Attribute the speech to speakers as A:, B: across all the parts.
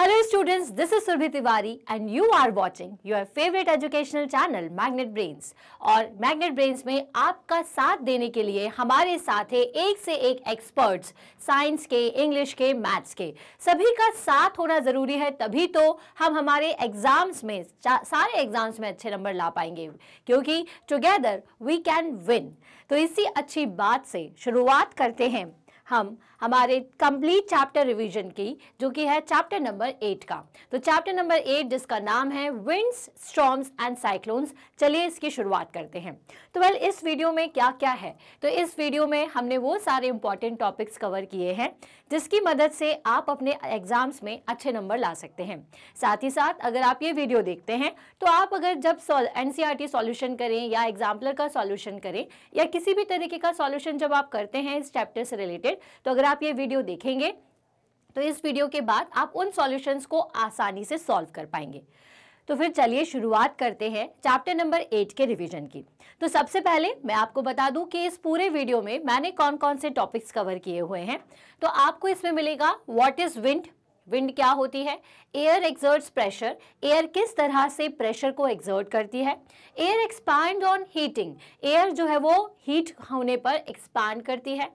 A: Hello students this is Surabhi Tiwari and you are watching your favourite educational channel Magnet Brains और Magnet Brains में आपका साथ देने के लिए हमारे साथ है एक से एक एक्सपर्ट्स साइंस के इंग्लिश के मैथ्स के सभी का साथ होना ज़रूरी है तभी तो हम हमारे एग्ज़ाम्स में सारे एग्ज़ाम्स में अच्छे नंबर ला पाएंगे क्योंकि टुगेदर वी कैन विन तो इसी अच्छी बात से शुरुआत करते हैं हम हमारे कंप्लीट चैप्टर रिवीजन की जो कि है चैप्टर नंबर एट का तो चैप्टर नंबर एट जिसका नाम है विंड्स स्ट्रॉम्स एंड साइक्लोन्स चलिए इसकी शुरुआत करते हैं तो वेल इस वीडियो में क्या क्या है तो इस वीडियो में हमने वो सारे इंपॉर्टेंट टॉपिक्स कवर किए हैं जिसकी मदद से आप अपने एग्जाम्स में अच्छे नंबर ला सकते हैं साथ ही साथ अगर आप ये वीडियो देखते हैं तो आप अगर जब एन सी सॉल्यूशन करें या एग्जाम्पलर का सॉल्यूशन करें या किसी भी तरीके का सॉल्यूशन जब आप करते हैं इस चैप्टर से रिलेटेड तो अगर आप ये वीडियो देखेंगे तो इस वीडियो के बाद आप उन सॉल्यूशंस को आसानी से सॉल्व कर पाएंगे तो फिर चलिए शुरुआत करते हैं चैप्टर नंबर एट के रिवीजन की तो सबसे पहले मैं आपको बता दूं कि इस पूरे वीडियो में मैंने कौन कौन से टॉपिक्स कवर किए हुए हैं तो आपको इसमें मिलेगा व्हाट इज़ विंड विंड क्या होती है एयर एक्सर्ट्स प्रेशर एयर किस तरह से प्रेशर को एक्सर्ट करती है air expand on heating air जो है वो हीट होने पर एक्सपैंड करती है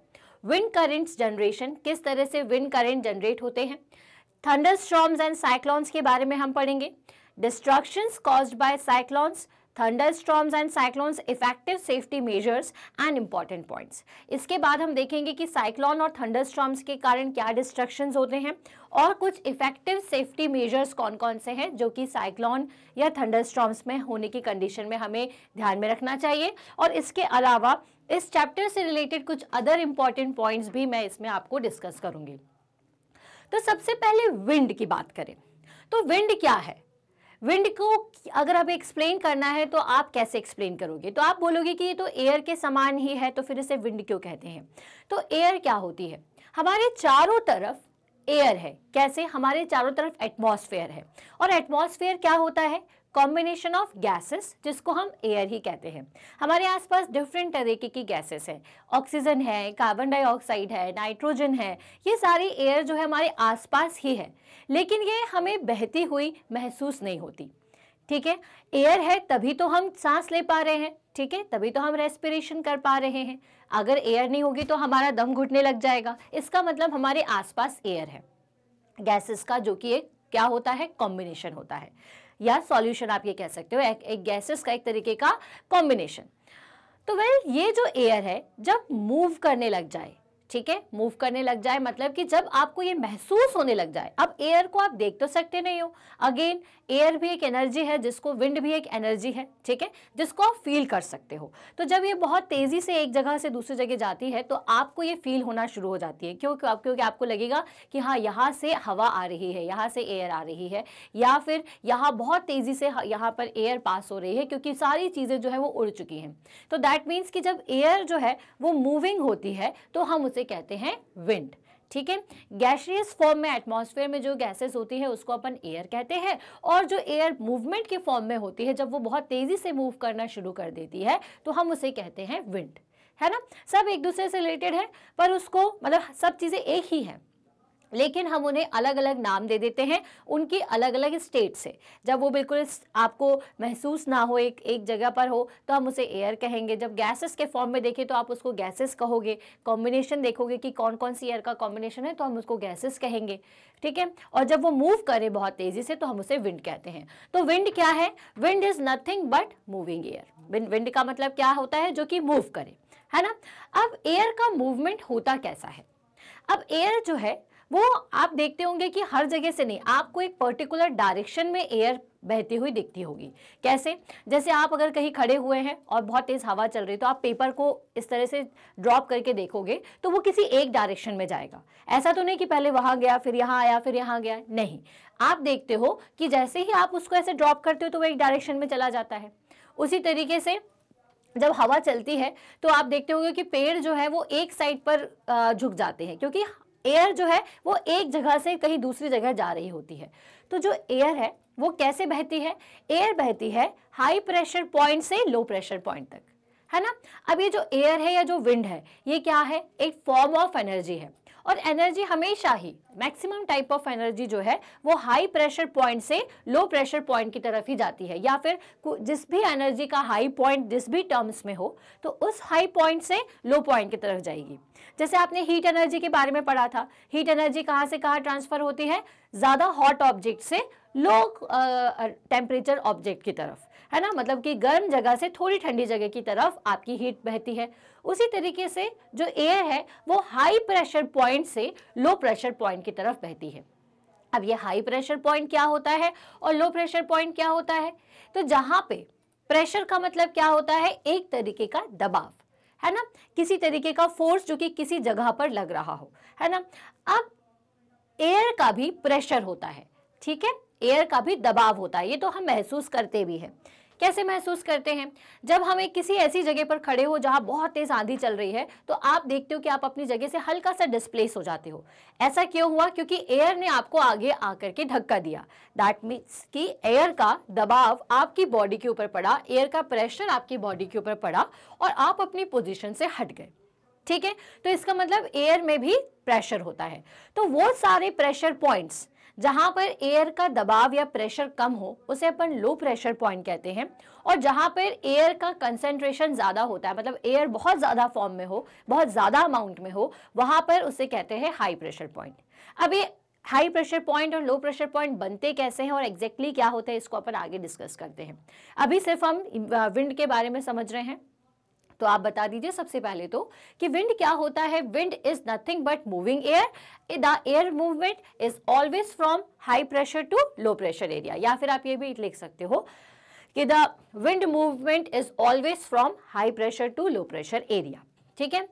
A: विंड करेंट्स जनरेशन किस तरह से विंड करेंट जनरेट होते हैं थंडर स्ट्रॉम्स एंड साइक्लॉन्स के बारे में हम पढ़ेंगे destructions caused by cyclones thunderstorms and cyclones effective safety measures and important points इसके बाद हम देखेंगे कि साइक्लोन और थंडरस्टॉर्म्स के कारण क्या डिस्ट्रक्शन होते हैं और कुछ इफेक्टिव सेफ्टी मेजर्स कौन कौन से हैं जो कि साइक्लोन या थंडरस्टॉर्म्स में होने की कंडीशन में हमें ध्यान में रखना चाहिए और इसके अलावा इस चैप्टर से रिलेटेड कुछ अदर इंपॉर्टेंट पॉइंट्स भी मैं इसमें आपको डिस्कस करूंगी तो सबसे पहले विंड की बात करें तो विंड क्या है विंड को अगर आप एक्सप्लेन करना है तो आप कैसे एक्सप्लेन करोगे तो आप बोलोगे कि ये तो एयर के समान ही है तो फिर इसे विंड क्यों कहते हैं तो एयर क्या होती है हमारे चारों तरफ एयर है कैसे हमारे चारों तरफ एटमॉस्फेयर है और एटमॉस्फेयर क्या होता है कॉम्बिनेशन ऑफ गैसेस जिसको हम एयर ही कहते हैं हमारे आसपास डिफरेंट तरीके की गैसेस हैं ऑक्सीजन है कार्बन डाइऑक्साइड है नाइट्रोजन है ये सारी एयर जो है हमारे आसपास ही है लेकिन ये हमें बहती हुई महसूस नहीं होती ठीक है एयर है तभी तो हम सांस ले पा रहे हैं ठीक है तभी तो हम रेस्पिरेशन कर पा रहे हैं अगर एयर नहीं होगी तो हमारा दम घुटने लग जाएगा इसका मतलब हमारे आसपास एयर है गैसेस का जो कि एक क्या होता है कॉम्बिनेशन होता है या सॉल्यूशन आप ये कह सकते हो एक, एक गैसेस का एक तरीके का कॉम्बिनेशन तो वेल ये जो एयर है जब मूव करने लग जाए ठीक है मूव करने लग जाए मतलब कि जब आपको ये महसूस होने लग जाए अब एयर को आप देख तो सकते नहीं हो अगेन एयर भी एक एनर्जी है जिसको विंड भी एक एनर्जी है ठीक है जिसको आप फील कर सकते हो तो जब ये बहुत तेज़ी से एक जगह से दूसरी जगह जाती है तो आपको ये फील होना शुरू हो जाती है क्योंकि आप क्योंकि आपको लगेगा कि हाँ यहाँ से हवा आ रही है यहाँ से एयर आ रही है या फिर यहाँ बहुत तेज़ी से यहाँ पर एयर पास हो रही है क्योंकि सारी चीज़ें जो है वो उड़ चुकी हैं तो दैट मीन्स कि जब एयर जो है वो मूविंग होती है तो हम उसे कहते हैं विंड ठीक है गैशियस फॉर्म में एटमॉस्फेयर में जो गैसेस होती है उसको अपन एयर कहते हैं और जो एयर मूवमेंट के फॉर्म में होती है जब वो बहुत तेज़ी से मूव करना शुरू कर देती है तो हम उसे कहते हैं विंड है ना सब एक दूसरे से रिलेटेड है पर उसको मतलब सब चीज़ें एक ही हैं लेकिन हम उन्हें अलग अलग नाम दे देते हैं उनकी अलग अलग स्टेट से जब वो बिल्कुल आपको महसूस ना हो एक एक जगह पर हो तो हम उसे एयर कहेंगे जब गैसेस के फॉर्म में देखें तो आप उसको गैसेस कहोगे कॉम्बिनेशन देखोगे कि कौन कौन सी एयर का कॉम्बिनेशन है तो हम उसको गैसेस कहेंगे ठीक है और जब वो मूव करें बहुत तेज़ी से तो हम उसे विंड कहते हैं तो विंड क्या है wind is nothing but moving air wind का मतलब क्या होता है जो कि मूव करे है ना अब एयर का मूवमेंट होता कैसा है अब एयर जो है वो आप देखते होंगे कि हर जगह से नहीं आपको एक पर्टिकुलर डायरेक्शन में एयर बहती हुई दिखती होगी कैसे जैसे आप अगर कहीं खड़े हुए हैं और बहुत तेज़ हवा चल रही है तो आप पेपर को इस तरह से ड्रॉप करके देखोगे तो वो किसी एक डायरेक्शन में जाएगा ऐसा तो नहीं कि पहले वहां गया फिर यहाँ आया फिर यहाँ गया नहीं आप देखते हो कि जैसे ही आप उसको ऐसे ड्रॉप करते हो तो वो एक डायरेक्शन में चला जाता है उसी तरीके से जब हवा चलती है तो आप देखते होंगे कि पेड़ जो है वो एक साइड पर झुक जाते हैं क्योंकि एयर जो है वो एक जगह से कहीं दूसरी जगह जा रही होती है तो जो एयर है वो कैसे बहती है एयर बहती है हाई प्रेशर पॉइंट से लो प्रेशर पॉइंट तक है ना अब ये जो एयर है या जो विंड है ये क्या है एक फॉर्म ऑफ एनर्जी है और एनर्जी हमेशा ही मैक्सिमम टाइप ऑफ एनर्जी जो है वो हाई प्रेशर पॉइंट से लो प्रेशर पॉइंट की तरफ ही जाती है या फिर जिस भी एनर्जी का हाई पॉइंट जिस भी टर्म्स में हो तो उस हाई पॉइंट से लो पॉइंट की तरफ जाएगी जैसे आपने हीट एनर्जी के बारे में पढ़ा था हीट एनर्जी कहाँ से कहाँ ट्रांसफर होती है ज़्यादा हॉट ऑब्जेक्ट से लो टेम्परेचर ऑब्जेक्ट की तरफ है ना मतलब कि गर्म जगह से थोड़ी ठंडी जगह की तरफ आपकी हीट बहती है उसी तरीके से जो एयर है वो हाई प्रेशर पॉइंट से लो प्रेशर पॉइंट की तरफ बहती है अब ये हाई प्रेशर पॉइंट क्या होता है और लो प्रेशर पॉइंट क्या होता है तो जहाँ पे प्रेशर का मतलब क्या होता है एक तरीके का दबाव है ना किसी तरीके का फोर्स जो कि किसी जगह पर लग रहा हो है ना अब एयर का भी प्रेशर होता है ठीक है एयर का भी दबाव होता है ये तो हम महसूस करते भी हैं कैसे महसूस करते हैं जब हमें किसी ऐसी जगह पर खड़े हो जहां बहुत तेज आंधी चल रही है तो आप देखते हो कि आप अपनी जगह से हल्का सा डिस्प्लेस हो जाते हो ऐसा क्यों हुआ क्योंकि एयर ने आपको आगे आकर के धक्का दिया दैट मीन्स कि एयर का दबाव आपकी बॉडी के ऊपर पड़ा एयर का प्रेशर आपकी बॉडी के ऊपर पड़ा और आप अपनी पोजिशन से हट गए ठीक है तो इसका मतलब एयर में भी प्रेशर होता है तो वो सारे प्रेशर पॉइंट्स जहां पर एयर का दबाव या प्रेशर कम हो उसे अपन लो प्रेशर पॉइंट कहते हैं और जहां पर एयर का कंसेंट्रेशन ज़्यादा होता है मतलब एयर बहुत ज़्यादा फॉर्म में हो बहुत ज़्यादा अमाउंट में हो वहां पर उसे कहते हैं हाई प्रेशर पॉइंट अब ये हाई प्रेशर पॉइंट और लो प्रेशर पॉइंट बनते कैसे हैं और एग्जैक्टली exactly क्या होता है इसको अपन आगे डिस्कस करते हैं अभी सिर्फ हम विंड के बारे में समझ रहे हैं तो आप बता दीजिए सबसे पहले तो कि विंड क्या होता है wind is nothing but moving air the air movement is always from high pressure to low pressure area या फिर आप ये भी लिख सकते हो कि the wind movement is always from high pressure to low pressure area ठीक है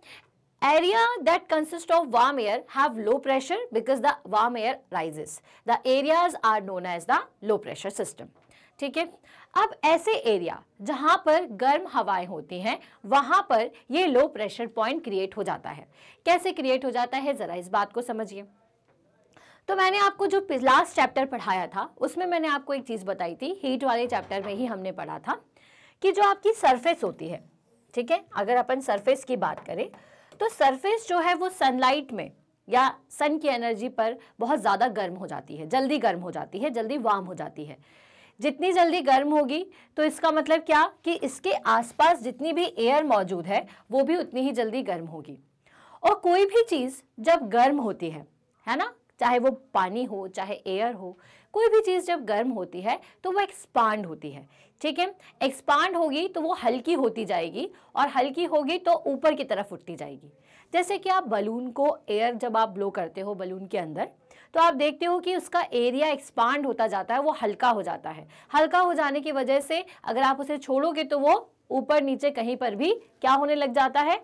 A: area that consists of warm air have low pressure because the warm air rises the areas are known as the low pressure system ठीक है अब ऐसे area जहां पर गर्म हवाएं होती हैं वहां पर ये लो प्रेशर पॉइंट क्रिएट हो जाता है कैसे क्रिएट हो जाता है ज़रा इस बात को समझिए तो मैंने आपको जो लास्ट चैप्टर पढ़ाया था उसमें मैंने आपको एक चीज़ बताई थी हीट वाले चैप्टर में ही हमने पढ़ा था कि जो आपकी सरफेस होती है ठीक है अगर अपन सरफेस की बात करें तो सरफेस जो है वो सनलाइट में या सन की एनर्जी पर बहुत ज़्यादा गर्म हो जाती है जल्दी गर्म हो जाती है जल्दी वार्म हो जाती है जितनी जल्दी गर्म होगी तो इसका मतलब क्या कि इसके आसपास जितनी भी एयर मौजूद है वो भी उतनी ही जल्दी गर्म होगी और कोई भी चीज़ जब गर्म होती है है ना चाहे वो पानी हो चाहे एयर हो कोई भी चीज़ जब गर्म होती है तो वो एक्सपांड होती है ठीक है एक्सपांड होगी तो वो हल्की होती जाएगी और हल्की होगी तो ऊपर की तरफ उठती जाएगी जैसे कि आप बलून को एयर जब आप ब्लो करते हो बलून के अंदर तो आप देखते हो कि उसका एरिया एक्सपांड होता जाता है वो हल्का हो जाता है हल्का हो जाने की वजह से अगर आप उसे छोड़ोगे तो वो ऊपर नीचे कहीं पर भी क्या होने लग जाता है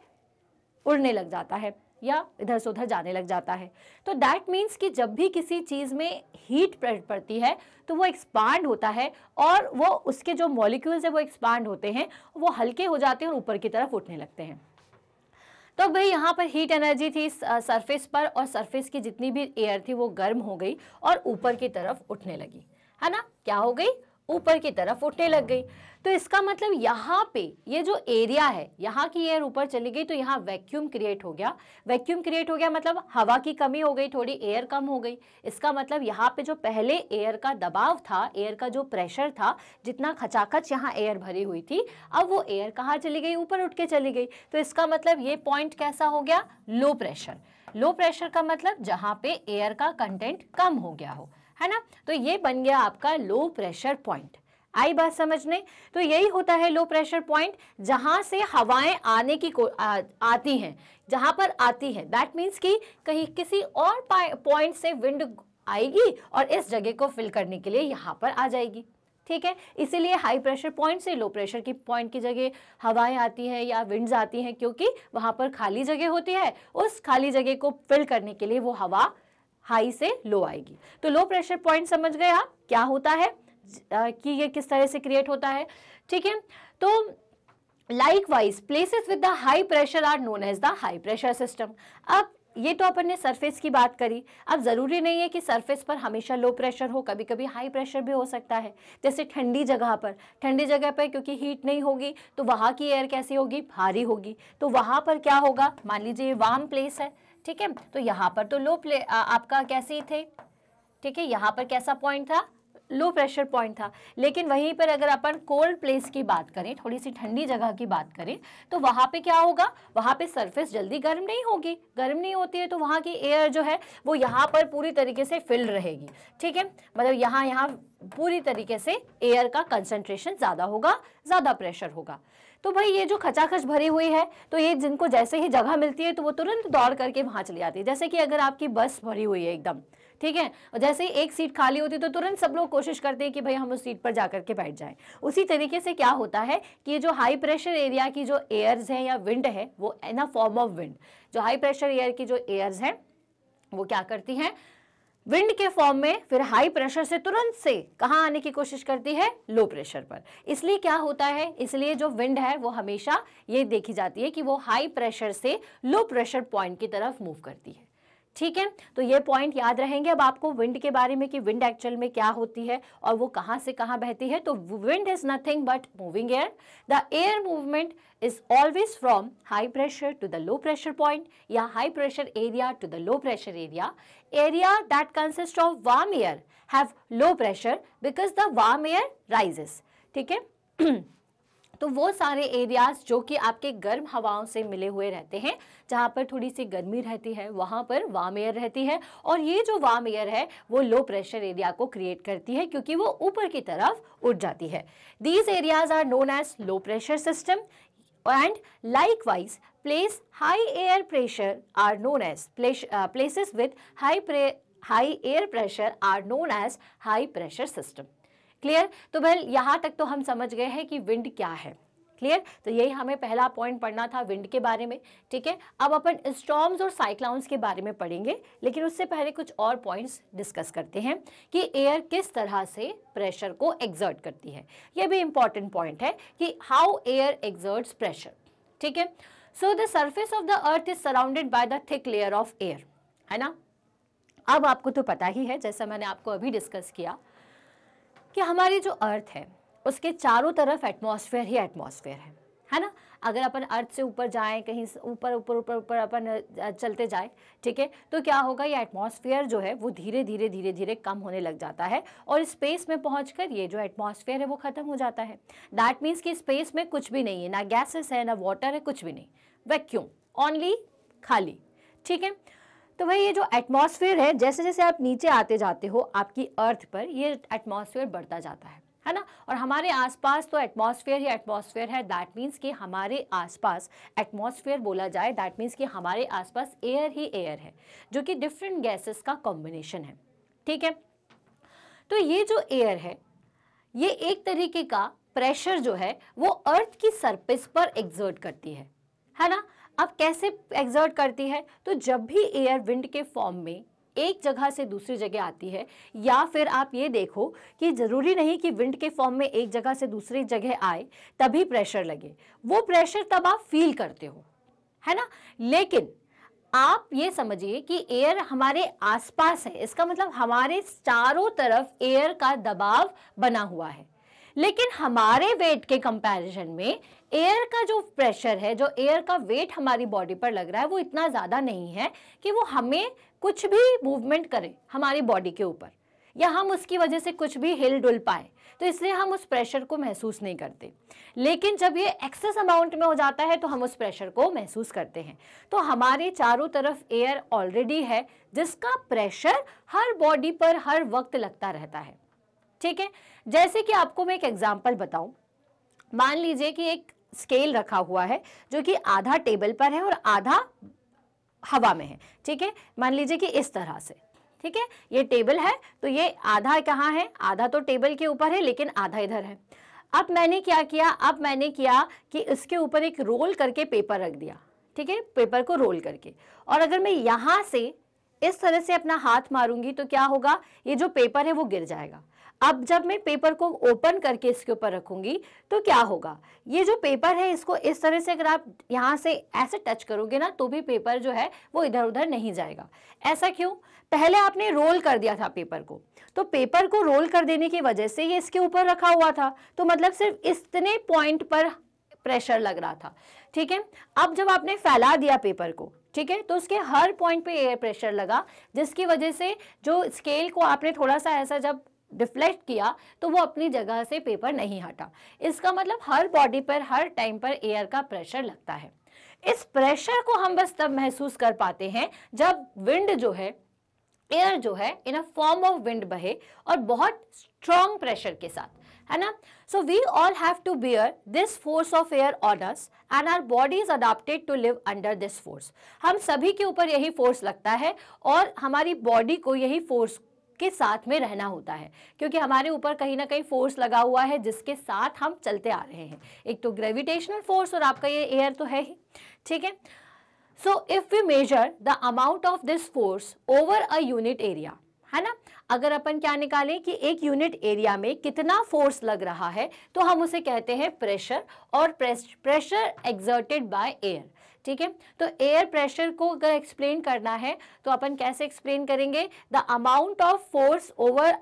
A: उड़ने लग जाता है या इधर से उधर जाने लग जाता है तो दैट मीन्स कि जब भी किसी चीज़ में हीट पड़ती है तो वो एक्सपांड होता है और वो उसके जो मॉलिक्यूल्स हैं वो एक्सपांड होते हैं वो हल्के हो जाते हैं और ऊपर की तरफ उठने लगते हैं तो भाई यहाँ पर हीट एनर्जी थी सरफेस पर और सरफेस की जितनी भी एयर थी वो गर्म हो गई और ऊपर की तरफ उठने लगी है ना क्या हो गई ऊपर की तरफ उठने लग गई तो इसका मतलब यहाँ पे ये जो एरिया है यहाँ की एयर ऊपर चली गई तो यहाँ वैक्यूम क्रिएट हो गया वैक्यूम क्रिएट हो गया मतलब हवा की कमी हो गई थोड़ी एयर कम हो गई इसका मतलब यहाँ पे जो पहले एयर का दबाव था एयर का जो प्रेशर था जितना खचाखच यहाँ एयर भरी हुई थी अब वो एयर कहाँ चली गई ऊपर उठ के चली गई तो इसका मतलब ये पॉइंट कैसा हो गया लो प्रेशर लो प्रेशर का मतलब जहाँ पे एयर का कंटेंट कम हो गया हो है ना तो ये बन गया आपका लो प्रेशर पॉइंट आई बात समझने तो यही होता है लो प्रेशर पॉइंट जहां से हवाएं आने की आ, आती हैं जहां पर आती है दैट मीन्स कि कहीं किसी और पॉइंट से विंड आएगी और इस जगह को फिल करने के लिए यहां पर आ जाएगी ठीक है इसीलिए हाई प्रेशर पॉइंट से लो प्रेशर की पॉइंट की जगह हवाएं आती हैं या विंड्स आती हैं क्योंकि वहां पर खाली जगह होती है उस खाली जगह को फिल करने के लिए वो हवा हाई से लो आएगी तो लो प्रेशर पॉइंट समझ गए आप क्या होता है कि ये किस तरह से क्रिएट होता है ठीक है तो likewise places with the high pressure are known as the high pressure system अब ये तो अपन ने सरफेस की बात करी अब ज़रूरी नहीं है कि सरफेस पर हमेशा लो प्रेशर हो कभी कभी हाई प्रेशर भी हो सकता है जैसे ठंडी जगह पर ठंडी जगह पर क्योंकि हीट नहीं होगी तो वहाँ की एयर कैसी होगी भारी होगी तो वहाँ पर क्या होगा मान लीजिए ये वार्म प्लेस है ठीक है तो यहाँ पर तो लो प्ले आ, आपका कैसे थे ठीक है यहाँ पर कैसा पॉइंट था लो प्रेशर पॉइंट था लेकिन वहीं पर अगर अपन कोल्ड प्लेस की बात करें थोड़ी सी ठंडी जगह की बात करें तो वहाँ पे क्या होगा वहाँ पे सरफेस जल्दी गर्म नहीं होगी गर्म नहीं होती है तो वहाँ की एयर जो है वो यहाँ पर पूरी तरीके से फिल्ड रहेगी ठीक है मतलब यहाँ यहाँ पूरी तरीके से एयर का कंसनट्रेशन ज़्यादा होगा ज़्यादा प्रेशर होगा तो भाई ये जो खचाखच भरी हुई है तो ये जिनको जैसे ही जगह मिलती है तो वो तुरंत दौड़ करके वहाँ चली जाती है जैसे कि अगर आपकी बस भरी हुई है एकदम ठीक है जैसे ही एक सीट खाली होती है तो तुरंत सब लोग कोशिश करते हैं कि भाई हम उस सीट पर जाकर के बैठ जाएं उसी तरीके से क्या होता है कि जो हाई प्रेशर एरिया की जो एयर्स हैं या विंड है वो in a form of wind जो हाई प्रेशर एयर की जो एयर्स हैं वो क्या करती हैं विंड के फॉर्म में फिर हाई प्रेशर से तुरंत से कहाँ आने की कोशिश करती है लो प्रेशर पर इसलिए क्या होता है इसलिए जो विंड है वो हमेशा ये देखी जाती है कि वो हाई प्रेशर से लो प्रेशर पॉइंट की तरफ मूव करती है ठीक है तो ये पॉइंट याद रहेंगे अब आपको विंड के बारे में कि विंड एक्चुअल में क्या होती है और वो कहां से कहां बहती है तो wind is nothing but moving air the air movement is always from high pressure to the low pressure point या high pressure area to the low pressure area area that consist of warm air have low pressure because the warm air rises ठीक है तो वो सारे areas जो कि आपके गर्म हवाओं से मिले हुए रहते हैं जहाँ पर थोड़ी सी गर्मी रहती है वहाँ पर वाम एयर रहती है और ये जो वाम एयर है वो लो प्रेशर एरिया को क्रिएट करती है क्योंकि वो ऊपर की तरफ उठ जाती है these areas are known as low pressure system and likewise place high air pressure are known as uh, with high pre high air pressure are known as high pressure system clear तो बहल यहाँ तक तो हम समझ गए हैं कि विंड क्या है क्लियर तो यही हमें पहला पॉइंट पढ़ना था विंड के बारे में ठीक है अब अपन स्टॉम्स और साइक्लाउंस के बारे में पढ़ेंगे लेकिन उससे पहले कुछ और पॉइंट्स डिस्कस करते हैं कि एयर किस तरह से प्रेशर को एग्जर्ट करती है यह भी इंपॉर्टेंट पॉइंट है कि हाउ एयर एग्जर्ट्स प्रेशर ठीक है so the surface of the earth is surrounded by the thick layer of air है ना अब आपको तो पता ही है जैसा मैंने आपको अभी डिस्कस किया कि हमारी जो अर्थ है उसके चारों तरफ एटमॉस्फेयर ही एटमॉस्फेयर है है ना अगर अपन अर्थ से ऊपर जाएं कहीं ऊपर ऊपर ऊपर ऊपर अपन चलते जाएं ठीक है तो क्या होगा ये एटमॉस्फेयर जो है वो धीरे धीरे धीरे धीरे कम होने लग जाता है और स्पेस में पहुँच ये जो एटमॉस्फेयर है वो ख़त्म हो जाता है दैट मीन्स कि स्पेस में कुछ भी नहीं है ना गैसेस है ना वाटर है कुछ भी नहीं वैक्यूम ओनली खाली ठीक है तो भाई ये जो एटमॉस्फेयर है जैसे जैसे आप नीचे आते जाते हो आपकी अर्थ पर ये एटमॉस्फेयर बढ़ता जाता है है ना और हमारे आसपास तो एटमॉस्फेयर ही एटमॉस्फेयर है दैट मींस कि हमारे आसपास एटमॉस्फेयर बोला जाए दैट मीन्स कि हमारे आसपास एयर ही एयर है जो कि डिफरेंट गैसेस का कॉम्बिनेशन है ठीक है तो ये जो एयर है ये एक तरीके का प्रेशर जो है वो अर्थ की सरफेस पर एग्जर्ट करती है है ना अब कैसे एग्जर्ट करती है तो जब भी एयर विंड के फॉर्म में एक जगह से दूसरी जगह आती है या फिर आप ये देखो कि ज़रूरी नहीं कि विंड के फॉर्म में एक जगह से दूसरी जगह आए तभी प्रेशर लगे वो प्रेशर तब आप फील करते हो है ना लेकिन आप ये समझिए कि एयर हमारे आसपास है इसका मतलब हमारे चारों तरफ एयर का दबाव बना हुआ है लेकिन हमारे वेट के कंपैरिजन में एयर का जो प्रेशर है जो एयर का वेट हमारी बॉडी पर लग रहा है वो इतना ज़्यादा नहीं है कि वो हमें कुछ भी मूवमेंट करे हमारी बॉडी के ऊपर या हम उसकी वजह से कुछ भी हिल डुल पाए तो इसलिए हम उस प्रेशर को महसूस नहीं करते लेकिन जब ये एक्सेस अमाउंट में हो जाता है तो हम उस प्रेशर को महसूस करते हैं तो हमारे चारों तरफ एयर ऑलरेडी है जिसका प्रेशर हर बॉडी पर हर वक्त लगता रहता है ठीक है जैसे कि आपको मैं एक एग्जाम्पल बताऊं मान लीजिए कि एक स्केल रखा हुआ है जो कि आधा टेबल पर है और आधा हवा में है ठीक है मान लीजिए कि इस तरह से ठीक है ये टेबल है तो ये आधा कहाँ है आधा तो टेबल के ऊपर है लेकिन आधा इधर है अब मैंने क्या किया अब मैंने किया कि इसके ऊपर एक रोल करके पेपर रख दिया ठीक है पेपर को रोल करके और अगर मैं यहाँ से इस तरह से अपना हाथ मारूंगी तो क्या होगा ये जो पेपर है वो गिर जाएगा अब जब मैं पेपर को ओपन करके इसके ऊपर रखूंगी तो क्या होगा ये जो पेपर है इसको इस तरह से अगर आप यहाँ से ऐसे टच करोगे ना तो भी पेपर जो है वो इधर उधर नहीं जाएगा ऐसा क्यों पहले आपने रोल कर दिया था पेपर को तो पेपर को रोल कर देने की वजह से ये इसके ऊपर रखा हुआ था तो मतलब सिर्फ इतने पॉइंट पर प्रेशर लग रहा था ठीक है अब जब आपने फैला दिया पेपर को ठीक है तो उसके हर पॉइंट पे एयर प्रेशर लगा जिसकी वजह से जो स्केल को आपने थोड़ा सा ऐसा जब डिफ्लेक्ट किया तो वो अपनी जगह से पेपर नहीं हटा इसका मतलब हर बॉडी पर हर टाइम पर एयर का प्रेशर लगता है इस प्रेशर को हम बस तब महसूस कर पाते हैं जब विंड जो है एयर जो है in a form of wind बहे और बहुत स्ट्रॉन्ग प्रेशर के साथ है ना so we all have to bear this force of air on us and our body is adapted to live under this force हम सभी के ऊपर यही फोर्स लगता है और हमारी बॉडी को यही फोर्स के साथ में रहना होता है क्योंकि हमारे ऊपर कहीं ना कहीं फोर्स लगा हुआ है जिसके साथ हम चलते आ रहे हैं एक तो ग्रेविटेशनल फोर्स और आपका ये एयर तो है ही ठीक है so if we measure the amount of this force over a unit area है ना अगर अपन क्या निकालें कि एक यूनिट एरिया में कितना फोर्स लग रहा है तो हम उसे कहते हैं प्रेशर और प्रेशर एग्जर्टेड बाय एयर ठीक है तो एयर प्रेशर को अगर एक्सप्लेन करना है तो अपन कैसे एक्सप्लेन करेंगे the amount of force over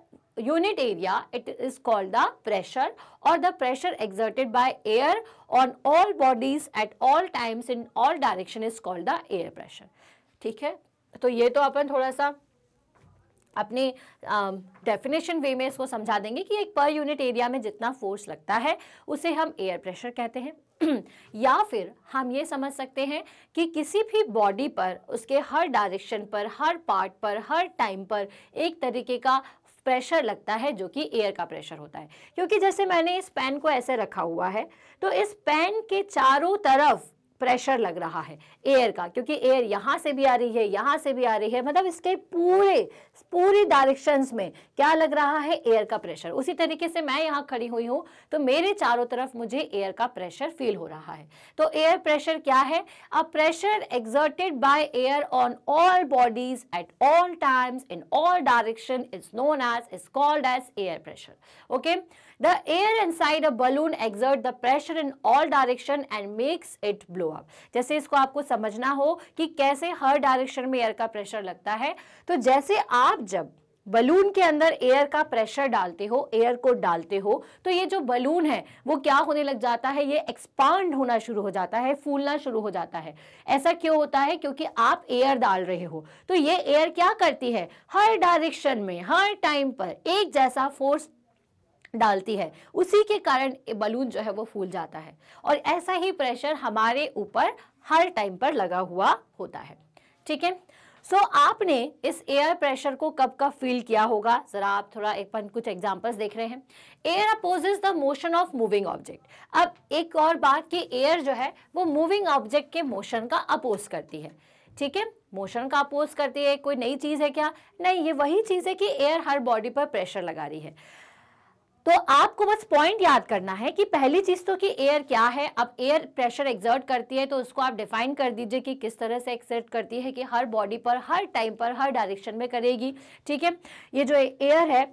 A: unit area it is called the pressure और the pressure exerted by air on all bodies at all times in all direction is called the air pressure ठीक है तो ये तो अपन थोड़ा सा अपने definition वे में इसको समझा देंगे कि एक पर यूनिट एरिया में जितना फोर्स लगता है उसे हम एयर प्रेशर कहते हैं या फिर हम ये समझ सकते हैं कि किसी भी बॉडी पर उसके हर डायरेक्शन पर हर पार्ट पर हर टाइम पर एक तरीके का प्रेशर लगता है जो कि एयर का प्रेशर होता है क्योंकि जैसे मैंने इस पैन को ऐसे रखा हुआ है तो इस पैन के चारों तरफ प्रेशर लग रहा है एयर का क्योंकि एयर यहाँ से भी आ रही है यहाँ से भी आ रही है मतलब इसके पूरे पूरी डायरेक्शंस में क्या लग रहा है एयर का प्रेशर उसी तरीके से मैं यहाँ खड़ी हुई हूँ तो मेरे चारों तरफ मुझे एयर का प्रेशर फील हो रहा है तो एयर प्रेशर क्या है a pressure exerted by air on all bodies at all times in all direction is known as is called as air pressure okay the air side a balloon exert the pressure in all direction and makes it blow up जैसे इसको आपको समझना हो कि कैसे हर direction में air का प्रेशर लगता है तो जैसे आप आप जब बलून के अंदर एयर का प्रेशर डालते हो एयर को डालते हो तो ये जो बलून है वो क्या होने लग जाता है ये एक्सपांड होना शुरू हो जाता है फूलना शुरू हो जाता है ऐसा क्यों होता है क्योंकि आप एयर डाल रहे हो तो ये एयर क्या करती है हर डायरेक्शन में हर टाइम पर एक जैसा फोर्स डालती है उसी के कारण बलून जो है वो फूल जाता है और ऐसा ही प्रेशर हमारे ऊपर हर टाइम पर लगा हुआ होता है ठीक है सो so, आपने इस एयर प्रेशर को कब कब फील किया होगा जरा आप थोड़ा एक पन कुछ एग्जांपल्स देख रहे हैं air opposes the motion of moving object अब एक और बात कि एयर जो है वो मूविंग ऑब्जेक्ट के मोशन का अपोज करती है ठीक है मोशन का अपोज करती है कोई नई चीज़ है क्या नहीं ये वही चीज़ है कि एयर हर बॉडी पर प्रेशर लगा रही है तो आपको बस पॉइंट याद करना है कि पहली चीज तो कि एयर क्या है अब एयर प्रेशर एक्सर्ट करती है तो उसको आप डिफाइन कर दीजिए कि किस तरह से एक्सर्ट करती है कि हर बॉडी पर हर टाइम पर हर डायरेक्शन में करेगी ठीक है ये जो एयर है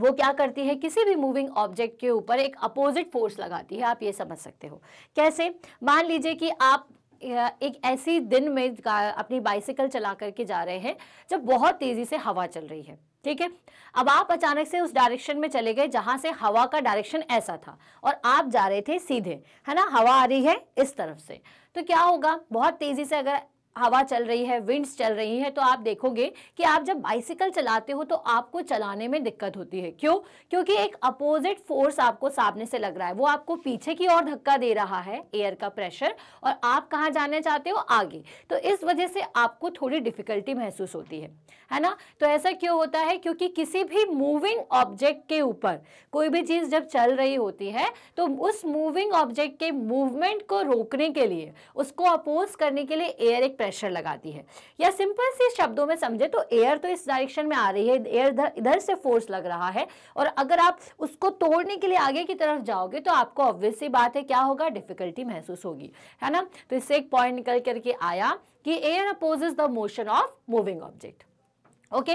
A: वो क्या करती है किसी भी मूविंग ऑब्जेक्ट के ऊपर एक अपोजिट फोर्स लगाती है आप ये समझ सकते हो कैसे मान लीजिए कि आप एक ऐसी दिन में अपनी बाइसिकल चला करके जा रहे हैं जब बहुत तेज़ी से हवा चल रही है ठीक है अब आप अचानक से उस डायरेक्शन में चले गए जहां से हवा का डायरेक्शन ऐसा था और आप जा रहे थे सीधे है ना हवा आ रही है इस तरफ से तो क्या होगा बहुत तेजी से अगर हवा चल रही है विंड्स चल रही है तो आप देखोगे कि आप जब बाइसिकल चलाते हो तो आपको चलाने में दिक्कत होती है क्यों क्योंकि एक अपोजिट फोर्स आपको सामने से लग रहा है वो आपको पीछे की ओर धक्का दे रहा है एयर का प्रेशर और आप कहाँ जाना चाहते हो आगे तो इस वजह से आपको थोड़ी डिफिकल्टी महसूस होती है है ना तो ऐसा क्यों होता है क्योंकि किसी भी मूविंग ऑब्जेक्ट के ऊपर कोई भी चीज़ जब चल रही होती है तो उस मूविंग ऑब्जेक्ट के मूवमेंट को रोकने के लिए उसको अपोज करने के लिए एयर एक प्रेशर लगाती है या सिंपल से शब्दों में समझे तो एयर तो इस डायरेक्शन में आ रही है एयर इधर से फोर्स लग रहा है और अगर आप उसको तोड़ने के लिए आगे की तरफ जाओगे तो आपको ऑब्वियस सी बात है क्या होगा डिफिकल्टी महसूस होगी है ना तो इससे एक पॉइंट निकल करके आया कि air opposes the motion of moving object okay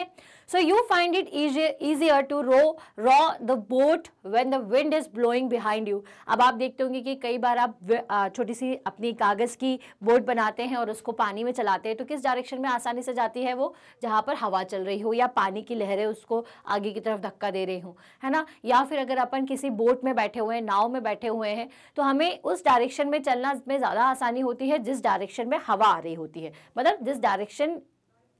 A: so you find it easier easier to row row the boat when the wind is blowing behind you अब आप देखते होंगे कि कई बार आप छोटी सी अपनी कागज़ की बोट बनाते हैं और उसको पानी में चलाते हैं तो किस डायरेक्शन में आसानी से जाती है वो जहाँ पर हवा चल रही हो या पानी की लहरें उसको आगे की तरफ धक्का दे रही हों है ना या फिर अगर अपन किसी बोट में बैठे हुए हैं नाव में बैठे हुए हैं तो हमें उस डायरेक्शन में चलना में ज़्यादा आसानी होती है जिस डायरेक्शन में हवा आ रही होती है मतलब जिस डायरेक्शन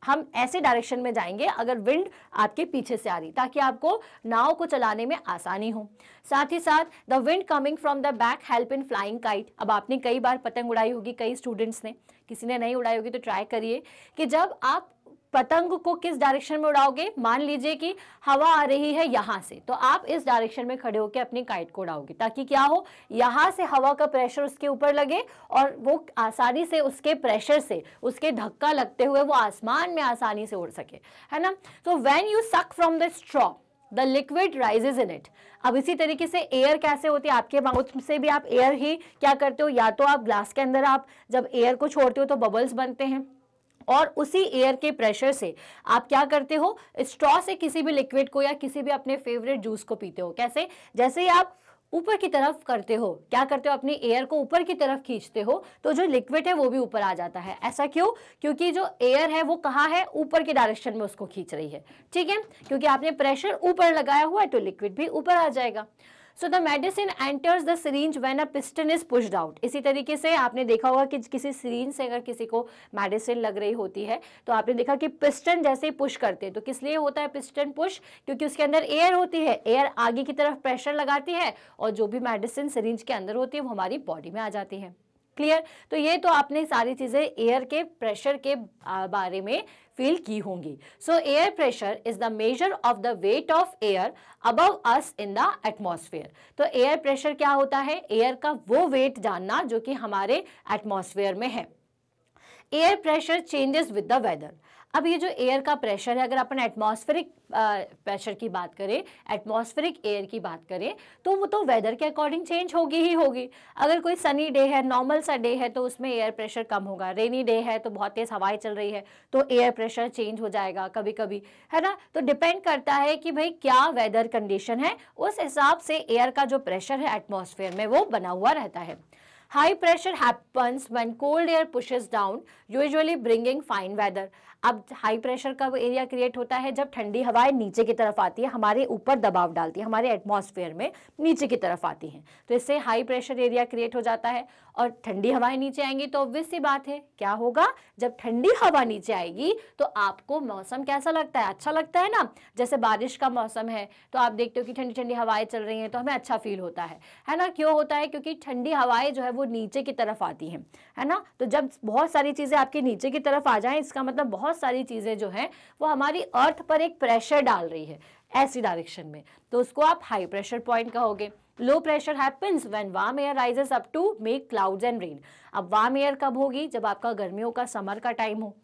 A: हम ऐसे डायरेक्शन में जाएंगे अगर विंड आपके पीछे से आ रही ताकि आपको नाव को चलाने में आसानी हो साथ ही साथ the wind coming from the back help in flying kite अब आपने कई बार पतंग उड़ाई होगी कई स्टूडेंट्स ने किसी ने नहीं उड़ाई होगी तो ट्राई करिए कि जब आप पतंग को किस डायरेक्शन में उड़ाओगे मान लीजिए कि हवा आ रही है यहां से तो आप इस डायरेक्शन में खड़े होकर अपनी काइट को उड़ाओगे ताकि क्या हो यहां से हवा का प्रेशर उसके ऊपर लगे और वो आसानी से उसके प्रेशर से उसके धक्का लगते हुए वो आसमान में आसानी से उड़ सके है ना तो when you suck from the straw the liquid rises in it अब इसी तरीके से एयर कैसे होती है आपके माउथ से भी आप एयर ही क्या करते हो या तो आप ग्लास के अंदर आप जब एयर को छोड़ते हो तो बबल्स बनते हैं और उसी एयर के प्रेशर से आप क्या करते हो स्ट्रॉ से किसी भी लिक्विड को या किसी भी अपने फेवरेट जूस को पीते हो कैसे जैसे ही आप ऊपर की तरफ करते हो क्या करते हो अपने एयर को ऊपर की तरफ खींचते हो तो जो लिक्विड है वो भी ऊपर आ जाता है ऐसा क्यों क्योंकि जो एयर है वो कहाँ है ऊपर के डायरेक्शन में उसको खींच रही है ठीक है क्योंकि आपने प्रेशर ऊपर लगाया हुआ है तो लिक्विड भी ऊपर आ जाएगा so the medicine enters the syringe when a piston is pushed out इसी तरीके से आपने देखा होगा कि किसी सरींज से अगर किसी को मेडिसिन लग रही होती है तो आपने देखा कि पिस्टन जैसे ही पुश करते हैं तो किस लिए होता है पिस्टन पुश क्योंकि उसके अंदर एयर होती है एयर आगे की तरफ प्रेशर लगाती है और जो भी मेडिसिन सरींज के अंदर होती है वो हमारी बॉडी में आ जाती है क्लियर तो ये तो आपने सारी चीज़ें एयर के प्रेशर के बारे में फील की होंगी so air pressure is the measure of the weight of air above us in the atmosphere तो एयर प्रेशर क्या होता है एयर का वो वेट जानना जो कि हमारे एटमोसफेयर में है air pressure changes with the weather अब ये जो एयर का प्रेशर है अगर अपन एटमॉस्फेरिक प्रेशर की बात करें एटमॉस्फेरिक एयर की बात करें तो वो तो वेदर के अकॉर्डिंग चेंज होगी ही होगी अगर कोई सनी डे है नॉर्मल सा डे है तो उसमें एयर प्रेशर कम होगा रेनी डे है तो बहुत तेज़ हवाएं चल रही है तो एयर प्रेशर चेंज हो जाएगा कभी कभी है ना तो डिपेंड करता है कि भाई क्या वेदर कंडीशन है उस हिसाब से एयर का जो प्रेशर है एटमोसफेयर में वो बना हुआ रहता है high pressure happens when cold air pushes down usually bringing fine weather अब हाई प्रेशर का एरिया क्रिएट होता है जब ठंडी हवाएं नीचे की तरफ आती है हमारे ऊपर दबाव डालती है हमारे एटमॉस्फेयर में नीचे की तरफ आती हैं तो इससे हाई प्रेशर एरिया क्रिएट हो जाता है और ठंडी हवाएं नीचे आएंगी तो ऑब्वियस सी बात है क्या होगा जब ठंडी हवा नीचे आएगी तो आपको मौसम कैसा लगता है अच्छा लगता है ना जैसे बारिश का मौसम है तो आप देखते हो कि ठंडी ठंडी हवाएं चल रही हैं तो हमें अच्छा फील होता है है ना क्यों होता है क्योंकि ठंडी हवाएं जो है वो नीचे की तरफ आती हैं है ना तो जब बहुत सारी चीज़ें आपके नीचे की तरफ आ जाए इसका मतलब बहुत बहुत सारी चीज़ें जो हैं वो हमारी अर्थ पर एक प्रेशर डाल रही है ऐसी डायरेक्शन में तो उसको आप हाई प्रेशर पॉइंट कहोगे low pressure happens when warm air rises up to make clouds and rain अब वार्म एयर कब होगी जब आपका गर्मियों का समर का टाइम हो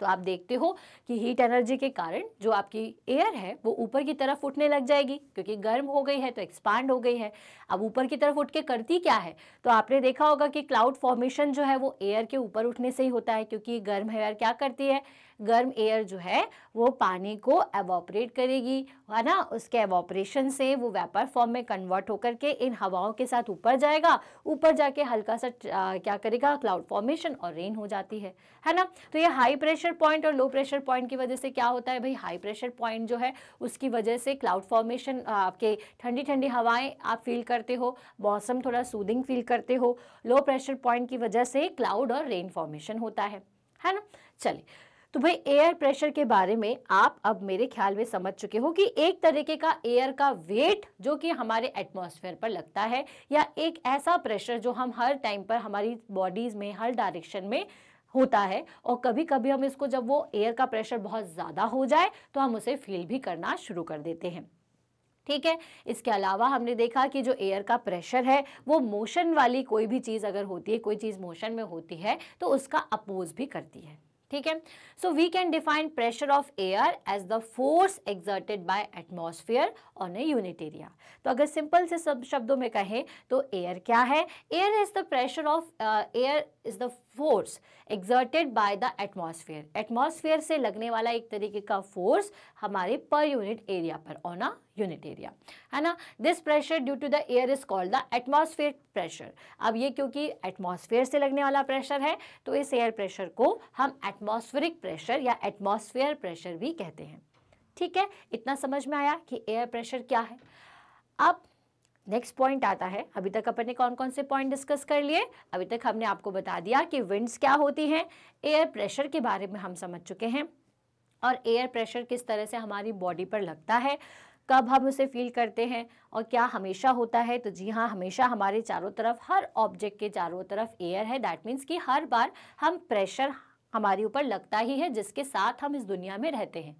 A: तो आप देखते हो कि हीट एनर्जी के कारण जो आपकी एयर है वो ऊपर की तरफ उठने लग जाएगी क्योंकि गर्म हो गई है तो एक्सपांड हो गई है अब ऊपर की तरफ उठ के करती क्या है तो आपने देखा होगा कि क्लाउड फॉर्मेशन जो है वो एयर के ऊपर उठने से ही होता है क्योंकि गर्म एयर क्या करती है गर्म एयर जो है वो पानी को एवोपरेट करेगी है ना उसके एवोपरेशन से वो वेपर फॉर्म में कन्वर्ट होकर के इन हवाओं के साथ ऊपर जाएगा ऊपर जाके हल्का सा आ, क्या करेगा क्लाउड फॉर्मेशन और रेन हो जाती है है ना तो ये हाई प्रेशर पॉइंट और लो प्रेशर पॉइंट की वजह से क्या होता है भाई हाई प्रेशर पॉइंट जो है उसकी वजह से क्लाउड फॉर्मेशन आपके ठंडी ठंडी हवाएं आप फील करते हो मौसम थोड़ा सूदिंग फील करते हो लो प्रेशर पॉइंट की वजह से क्लाउड और रेन फॉर्मेशन होता है है ना चलिए तो भाई एयर प्रेशर के बारे में आप अब मेरे ख्याल में समझ चुके हो कि एक तरीके का एयर का वेट जो कि हमारे एटमॉस्फेयर पर लगता है या एक ऐसा प्रेशर जो हम हर टाइम पर हमारी बॉडीज़ में हर डायरेक्शन में होता है और कभी कभी हम इसको जब वो एयर का प्रेशर बहुत ज़्यादा हो जाए तो हम उसे फील भी करना शुरू कर देते हैं ठीक है इसके अलावा हमने देखा कि जो एयर का प्रेशर है वो मोशन वाली कोई भी चीज़ अगर होती है कोई चीज़ मोशन में होती है तो उसका अपोज भी करती है ठीक है so we can define pressure of air as the force exerted by atmosphere on a unit area तो अगर सिंपल से सब शब्दों में कहें तो एयर क्या है air is the pressure of air is the force exerted by the atmosphere atmosphere से लगने वाला एक तरीके का फोर्स हमारे पर यूनिट एरिया पर ऑन अ यूनिट एरिया है ना this pressure due to the air is called the atmosphere pressure अब ये क्योंकि एटमोसफेयर से लगने वाला प्रेशर है तो इस एयर प्रेशर को हम एटमोसफेरिक प्रेशर या एटमोसफेयर प्रेशर भी कहते हैं ठीक है इतना समझ में आया कि एयर प्रेशर क्या है अब नेक्स्ट पॉइंट आता है अभी तक अपन ने कौन कौन से पॉइंट डिस्कस कर लिए अभी तक हमने आपको बता दिया कि विंड्स क्या होती हैं एयर प्रेशर के बारे में हम समझ चुके हैं और एयर प्रेशर किस तरह से हमारी बॉडी पर लगता है कब हम उसे फील करते हैं और क्या हमेशा होता है तो जी हाँ हमेशा हमारे चारों तरफ हर ऑब्जेक्ट के चारों तरफ एयर है दैट मीन्स कि हर बार हम प्रेशर हमारे ऊपर लगता ही है जिसके साथ हम इस दुनिया में रहते हैं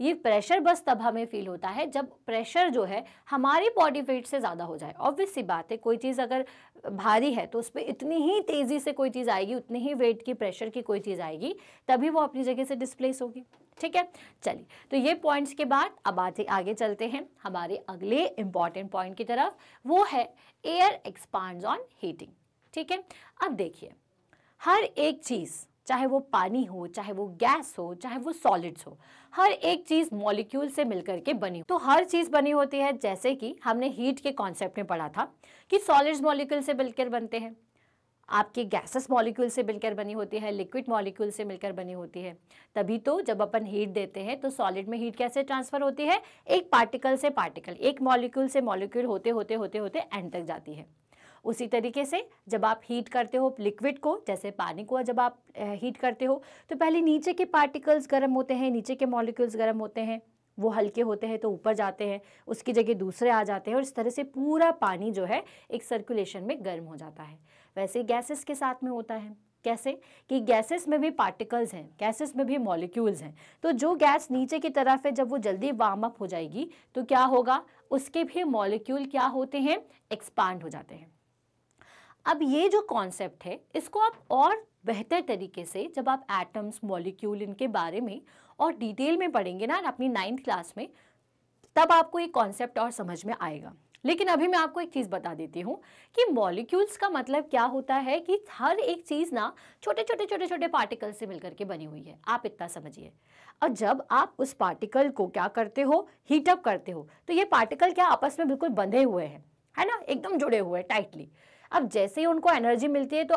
A: ये प्रेशर बस तब हमें फील होता है जब प्रेशर जो है हमारी बॉडी वेट से ज़्यादा हो जाए ऑब्वियस सी बात है कोई चीज़ अगर भारी है तो उस पर इतनी ही तेज़ी से कोई चीज़ आएगी उतनी ही वेट की प्रेशर की कोई चीज़ आएगी तभी वो अपनी जगह से डिस्प्लेस होगी ठीक है चलिए तो ये पॉइंट्स के बाद अब आते आगे चलते हैं हमारे अगले इम्पॉर्टेंट पॉइंट की तरफ वो है एयर एक्सपांड्स ऑन हीटिंग ठीक है अब देखिए हर एक चीज़ चाहे वो पानी हो चाहे वो गैस हो चाहे वो सॉलिड्स हो हर एक चीज़ मॉलिक्यूल से मिलकर के बनी तो हर चीज़ बनी होती है जैसे कि हमने हीट के कॉन्सेप्ट में पढ़ा था कि सॉलिड्स मॉलिक्यूल से मिलकर बनते हैं आपके गैसेस मॉलिक्यूल से मिलकर बनी होती है लिक्विड मॉलिक्यूल से मिलकर बनी होती है तभी तो जब अपन हीट देते हैं तो सॉलिड में हीट कैसे ट्रांसफर होती है एक पार्टिकल से पार्टिकल एक मॉलिक्यूल से मॉलिक्यूल होते होते होते होते एंड तक जाती है उसी तरीके से जब आप हीट करते हो लिक्विड को जैसे पानी को जब आप हीट करते हो तो पहले नीचे के पार्टिकल्स गर्म होते हैं नीचे के मॉलिक्यूल्स गर्म होते हैं वो हल्के होते हैं तो ऊपर जाते हैं उसकी जगह दूसरे आ जाते हैं और इस तरह से पूरा पानी जो है एक सर्कुलेशन में गर्म हो जाता है वैसे गैसेस के साथ में होता है कैसे कि गैसेस में भी पार्टिकल्स हैं गैसेस में भी मॉलिक्यूल्स हैं तो जो गैस नीचे की तरफ है जब वो जल्दी वार्म अप हो जाएगी तो क्या होगा उसके भी मॉलिक्यूल क्या होते हैं एक्सपांड हो जाते हैं अब ये जो कॉन्सेप्ट है इसको आप और बेहतर तरीके से जब आप एटम्स मॉलिक्यूल इनके बारे में और डिटेल में पढ़ेंगे ना अपनी नाइन्थ क्लास में तब आपको ये कॉन्सेप्ट और समझ में आएगा लेकिन अभी मैं आपको एक चीज़ बता देती हूँ कि मॉलिक्यूल्स का मतलब क्या होता है कि हर एक चीज़ ना छोटे छोटे छोटे छोटे पार्टिकल से मिलकर के बनी हुई है आप इतना समझिए और जब आप उस पार्टिकल को क्या करते हो हीटअप करते हो तो ये पार्टिकल क्या आपस में बिल्कुल बंधे हुए हैं है ना एकदम जुड़े हुए हैं टाइटली अब जैसे ही उनको एनर्जी मिलती है तो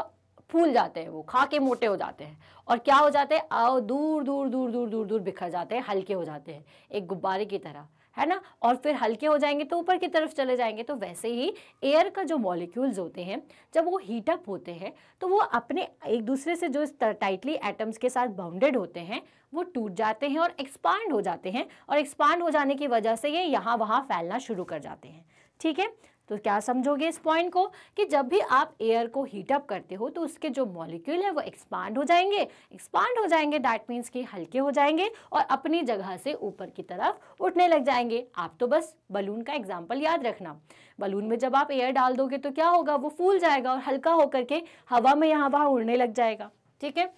A: फूल जाते हैं वो खा के मोटे हो जाते हैं और क्या हो जाते हैं आओ दूर दूर दूर दूर दूर दूर बिखर जाते हैं हल्के हो जाते हैं एक गुब्बारे की तरह है ना और फिर हल्के हो जाएंगे तो ऊपर की तरफ चले जाएंगे तो वैसे ही एयर का जो मॉलिक्यूल्स होते हैं जब वो हीट अप होते हैं तो वो अपने एक दूसरे से जो टाइटली एटम्स के साथ बाउंडेड होते हैं वो टूट जाते हैं और एक्सपांड हो जाते हैं और एक्सपांड हो जाने की वजह से ये यहाँ वहाँ फैलना शुरू कर जाते हैं ठीक है तो क्या समझोगे इस पॉइंट को कि जब भी आप एयर को हीटअप करते हो तो उसके जो मॉलिक्यूल है वो एक्सपांड हो जाएंगे एक्सपांड हो जाएंगे दैट मीन्स कि हल्के हो जाएंगे और अपनी जगह से ऊपर की तरफ उठने लग जाएंगे आप तो बस बलून का एग्जाम्पल याद रखना बलून में जब आप एयर डाल दोगे तो क्या होगा वो फूल जाएगा और हल्का होकर के हवा में यहाँ वहाँ उड़ने लग जाएगा ठीक है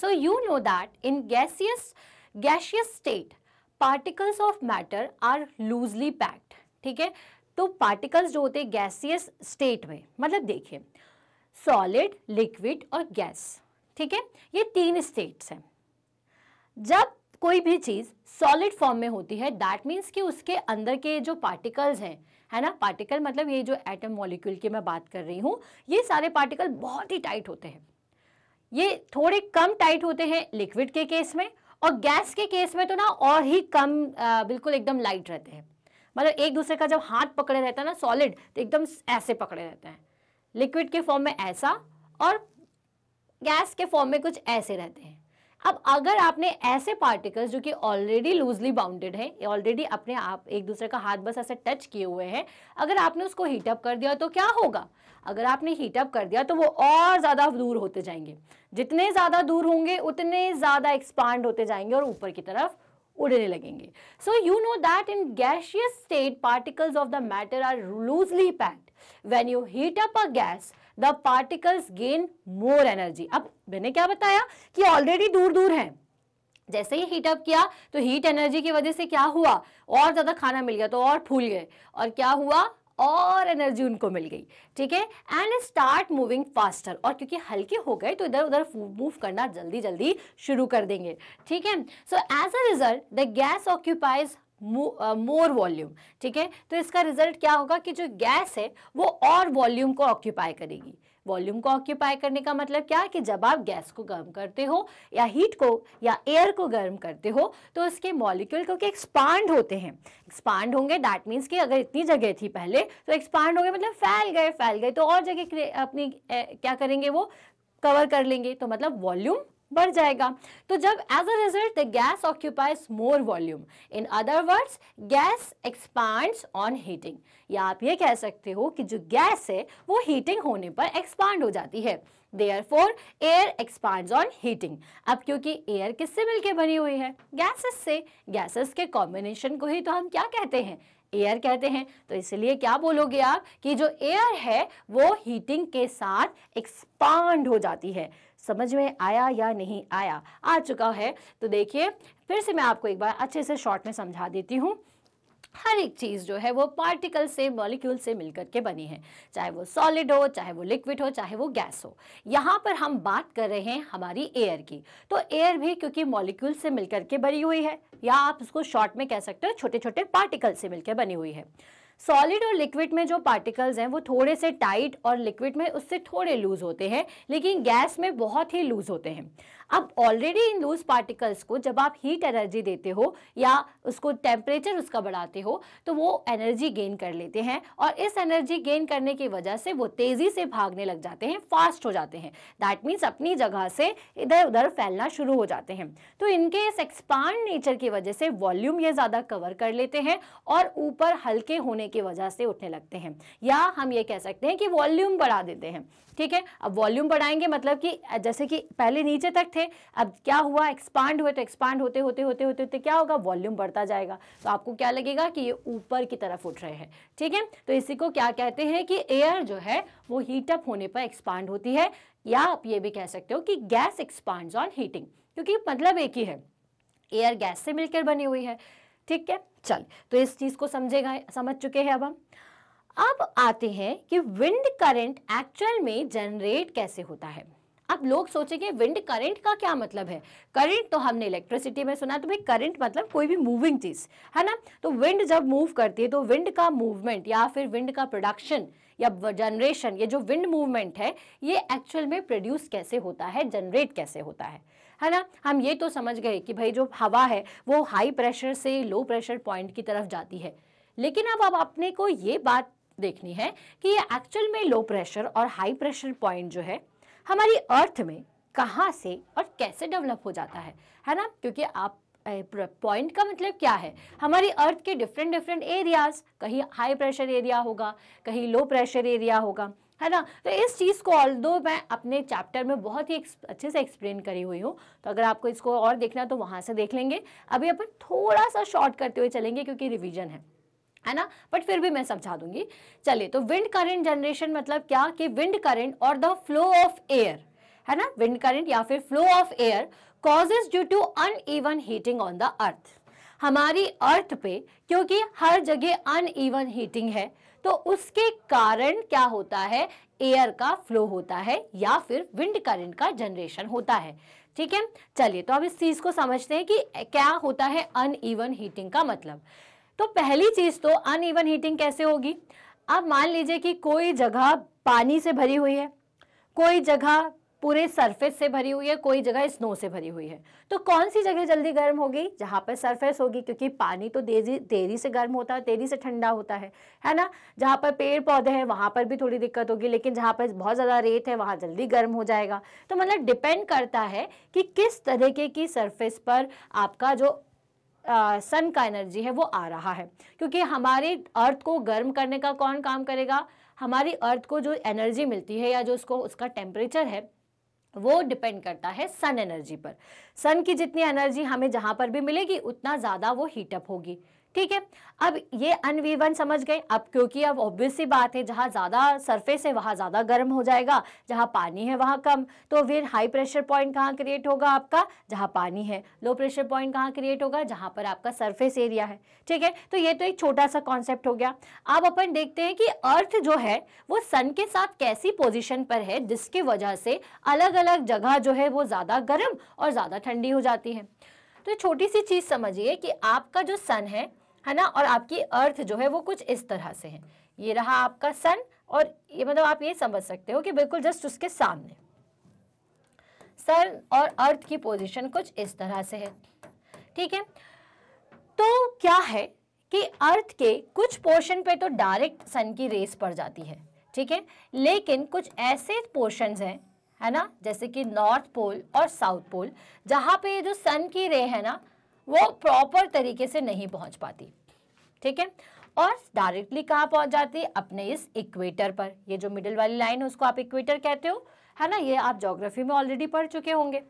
A: so you know that in gaseous gaseous state particles of matter are loosely packed ठीक है तो पार्टिकल्स जो होते हैं गैसियस स्टेट में मतलब देखिए सॉलिड लिक्विड और गैस ठीक है ये तीन स्टेट्स हैं जब कोई भी चीज़ सॉलिड फॉर्म में होती है दैट मीन्स कि उसके अंदर के जो पार्टिकल्स हैं है ना पार्टिकल मतलब ये जो एटम मॉलिक्यूल की मैं बात कर रही हूँ ये सारे पार्टिकल बहुत ही टाइट होते हैं ये थोड़े कम टाइट होते हैं लिक्विड के केस में और गैस के केस में तो ना और ही कम आ, बिल्कुल एकदम लाइट रहते हैं मतलब एक दूसरे का जब हाथ पकड़े रहता है ना सॉलिड तो एकदम ऐसे पकड़े रहते हैं लिक्विड के फॉर्म में ऐसा और गैस के फॉर्म में कुछ ऐसे रहते हैं अब अगर आपने ऐसे पार्टिकल्स जो कि ऑलरेडी लूजली बाउंडेड हैं ऑलरेडी अपने आप एक दूसरे का हाथ बस ऐसे टच किए हुए हैं अगर आपने उसको हीटअप कर दिया तो क्या होगा अगर आपने हीटअप कर दिया तो वो और ज़्यादा दूर होते जाएंगे जितने ज़्यादा दूर होंगे उतने ज़्यादा एक्सपांड होते जाएंगे और ऊपर की तरफ उड़ने लगेंगे so you know that in gaseous state particles of the matter are loosely packed when you heat up a gas the particles gain more energy अब मैंने क्या बताया कि ऑलरेडी दूर दूर हैं जैसे ही हीट अप किया तो हीट एनर्जी की वजह से क्या हुआ और ज़्यादा खाना मिल गया तो और फूल गए और क्या हुआ और एनर्जी उनको मिल गई ठीक है एंड स्टार्ट मूविंग फास्टर और क्योंकि हल्के हो गए तो इधर उधर मूव करना जल्दी जल्दी शुरू कर देंगे ठीक है so as a result the gas occupies more volume ठीक है तो इसका रिजल्ट क्या होगा कि जो गैस है वो और वॉल्यूम को ऑक्यूपाई करेगी वॉल्यूम को ऑक्यूपाई करने का मतलब क्या कि जब आप गैस को गर्म करते हो या हीट को या एयर को गर्म करते हो तो उसके मॉलिक्यूल क्योंकि एक्सपांड होते हैं एक्सपांड होंगे दैट मीन्स कि अगर इतनी जगह थी पहले तो एक्सपांड हो गए मतलब फैल गए फैल गए तो और जगह अपनी ए, क्या करेंगे वो कवर कर लेंगे तो मतलब वॉल्यूम बढ़ जाएगा तो जब as a result the gas occupies more volume in other words gas expands on heating या आप ये कह सकते हो कि जो गैस है वो हीटिंग होने पर एक्सपांड हो जाती है therefore air expands on heating अब क्योंकि एयर किससे मिलके बनी हुई है गैसेस से गैसेस के कॉम्बिनेशन को ही तो हम क्या कहते हैं एयर कहते हैं तो इसलिए क्या बोलोगे आप कि जो एयर है वो हीटिंग के साथ एक्सपांड हो जाती है समझ में आया या नहीं आया आ चुका है तो देखिए फिर से मैं आपको एक बार अच्छे से शॉर्ट में समझा देती हूँ हर एक चीज़ जो है वो पार्टिकल से मॉलिक्यूल से मिलकर के बनी है चाहे वो सॉलिड हो चाहे वो लिक्विड हो चाहे वो गैस हो यहाँ पर हम बात कर रहे हैं हमारी एयर की तो एयर भी क्योंकि मॉलिक्यूल से मिलकर के बनी हुई है या आप उसको शॉर्ट में कह सकते हो छोटे छोटे पार्टिकल से मिलकर बनी हुई है सॉलिड और लिक्विड में जो पार्टिकल्स हैं वो थोड़े से टाइट और लिक्विड में उससे थोड़े लूज होते हैं लेकिन गैस में बहुत ही लूज होते हैं अब ऑलरेडी इन लूज पार्टिकल्स को जब आप हीट एनर्जी देते हो या उसको टेम्परेचर उसका बढ़ाते हो तो वो एनर्जी गेन कर लेते हैं और इस एनर्जी गेन करने की वजह से वो तेज़ी से भागने लग जाते हैं फास्ट हो जाते हैं दैट मीन्स अपनी जगह से इधर उधर फैलना शुरू हो जाते हैं तो इनके इस एक्सपांड नेचर की वजह से वॉल्यूम ये ज़्यादा कवर कर लेते हैं और ऊपर हल्के होने की वजह से उठने लगते हैं या हम ये कह सकते हैं कि वॉल्यूम बढ़ा देते हैं ठीक है अब वॉल्यूम बढ़ाएंगे मतलब कि जैसे कि पहले नीचे तक थे अब क्या हुआ एक्सपांड हुए तो एक्सपांड होते होते होते होते होते क्या होगा वॉल्यूम बढ़ता जाएगा तो आपको क्या लगेगा कि ये ऊपर की तरफ उठ रहे हैं ठीक है तो इसी को क्या कहते हैं कि एयर जो है वो हीटअप होने पर एक्सपांड होती है या आप ये भी कह सकते हो कि गैस एक्सपांड ऑन हीटिंग क्योंकि मतलब एक ही है एयर गैस से मिलकर बनी हुई है ठीक है चल तो इस चीज़ को समझेगा समझ चुके हैं अब हम अब आते हैं कि विंड करंट एक्चुअल में जनरेट कैसे होता है अब लोग सोचेंगे विंड करंट का क्या मतलब है करंट तो हमने इलेक्ट्रिसिटी में सुना तो भाई करंट मतलब कोई भी मूविंग चीज़ है ना तो विंड जब मूव करती है तो विंड का मूवमेंट या फिर विंड का प्रोडक्शन या जनरेशन ये जो विंड मूवमेंट है ये एक्चुअल में प्रोड्यूस कैसे होता है जनरेट कैसे होता है है ना हम ये तो समझ गए कि भाई जो हवा है वो हाई प्रेशर से लो प्रेशर पॉइंट की तरफ जाती है लेकिन अब आप अपने को ये बात देखनी है कि ये एक्चुअल में लो प्रेशर और हाई प्रेशर पॉइंट जो है हमारी अर्थ में कहाँ से और कैसे डेवलप हो जाता है है ना क्योंकि आप पॉइंट का मतलब क्या है हमारी अर्थ के डिफरेंट डिफरेंट एरियाज कहीं हाई प्रेशर एरिया होगा कहीं लो प्रेशर एरिया होगा है ना तो इस चीज़ को ऑल दो मैं अपने चैप्टर में बहुत ही अच्छे से एक्सप्लेन करी हुई हूँ तो अगर आपको इसको और देखना है तो वहाँ से देख लेंगे अभी अपन थोड़ा सा शॉर्ट करते हुए चलेंगे क्योंकि रिविजन है है ना बट फिर भी मैं समझा दूंगी चलिए तो विंड करंट जनरेशन मतलब क्या कि विंड करंट और द फ्लो ऑफ एयर है ना विंड करंट या फिर flow of air causes due to uneven heating on the earth हमारी अर्थ पे क्योंकि हर जगह अन ईवन हीटिंग है तो उसके कारण क्या होता है एयर का फ्लो होता है या फिर विंड करंट का जनरेशन होता है ठीक है चलिए तो अब इस चीज़ को समझते हैं कि क्या होता है अन ईवन हीटिंग का मतलब तो पहली चीज़ तो ईवन हीटिंग कैसे होगी अब मान लीजिए कि कोई जगह पानी से भरी हुई है कोई जगह पूरे सरफेस से भरी हुई है कोई जगह स्नो से भरी हुई है तो कौन सी जगह जल्दी गर्म होगी जहाँ पर सरफेस होगी क्योंकि पानी तो देरी देरी से गर्म होता है देरी से ठंडा होता है है ना जहाँ पर पेड़ पौधे हैं वहाँ पर भी थोड़ी दिक्कत होगी लेकिन जहाँ पर बहुत ज़्यादा रेत है वहाँ जल्दी गर्म हो जाएगा तो मतलब डिपेंड करता है कि किस तरीके की सरफेस पर आपका जो सन का एनर्जी है वो आ रहा है क्योंकि हमारे अर्थ को गर्म करने का कौन काम करेगा हमारी अर्थ को जो एनर्जी मिलती है या जो उसको उसका टेम्परेचर है वो डिपेंड करता है सन एनर्जी पर सन की जितनी एनर्जी हमें जहाँ पर भी मिलेगी उतना ज़्यादा वो हीटअप होगी ठीक है अब ये अनवीवन समझ गए अब क्योंकि अब ऑब्वियस सी बात है जहाँ ज़्यादा सरफेस है वहाँ ज़्यादा गर्म हो जाएगा जहाँ पानी है वहाँ कम तो फिर हाई प्रेशर पॉइंट कहाँ क्रिएट होगा आपका जहाँ पानी है लो प्रेशर पॉइंट कहाँ क्रिएट होगा जहाँ पर आपका सरफेस एरिया है ठीक है तो ये तो एक छोटा सा कॉन्सेप्ट हो गया अब अपन देखते हैं कि अर्थ जो है वो सन के साथ कैसी पोजिशन पर है जिसकी वजह से अलग अलग जगह जो है वो ज़्यादा गर्म और ज़्यादा ठंडी हो जाती है तो छोटी सी चीज़ समझिए कि आपका जो सन है है ना और आपकी अर्थ जो है वो कुछ इस तरह से है ये रहा आपका सन और ये मतलब आप ये समझ सकते हो कि बिल्कुल जस्ट उसके सामने सन और अर्थ की पोजीशन कुछ इस तरह से है ठीक है तो क्या है कि अर्थ के कुछ पोर्शन पे तो डायरेक्ट सन की रेस पड़ जाती है ठीक है लेकिन कुछ ऐसे पोर्शन हैं है ना जैसे कि नॉर्थ पोल और साउथ पोल जहाँ पे जो सन की रे है ना वो प्रॉपर तरीके से नहीं पहुँच पाती ठीक है और डायरेक्टली कहाँ पहुंच जाती है अपने इस इक्वेटर पर ये जो मिडिल वाली लाइन है उसको आप इक्वेटर कहते हो है ना ये आप जोग्राफी में ऑलरेडी पढ़ चुके होंगे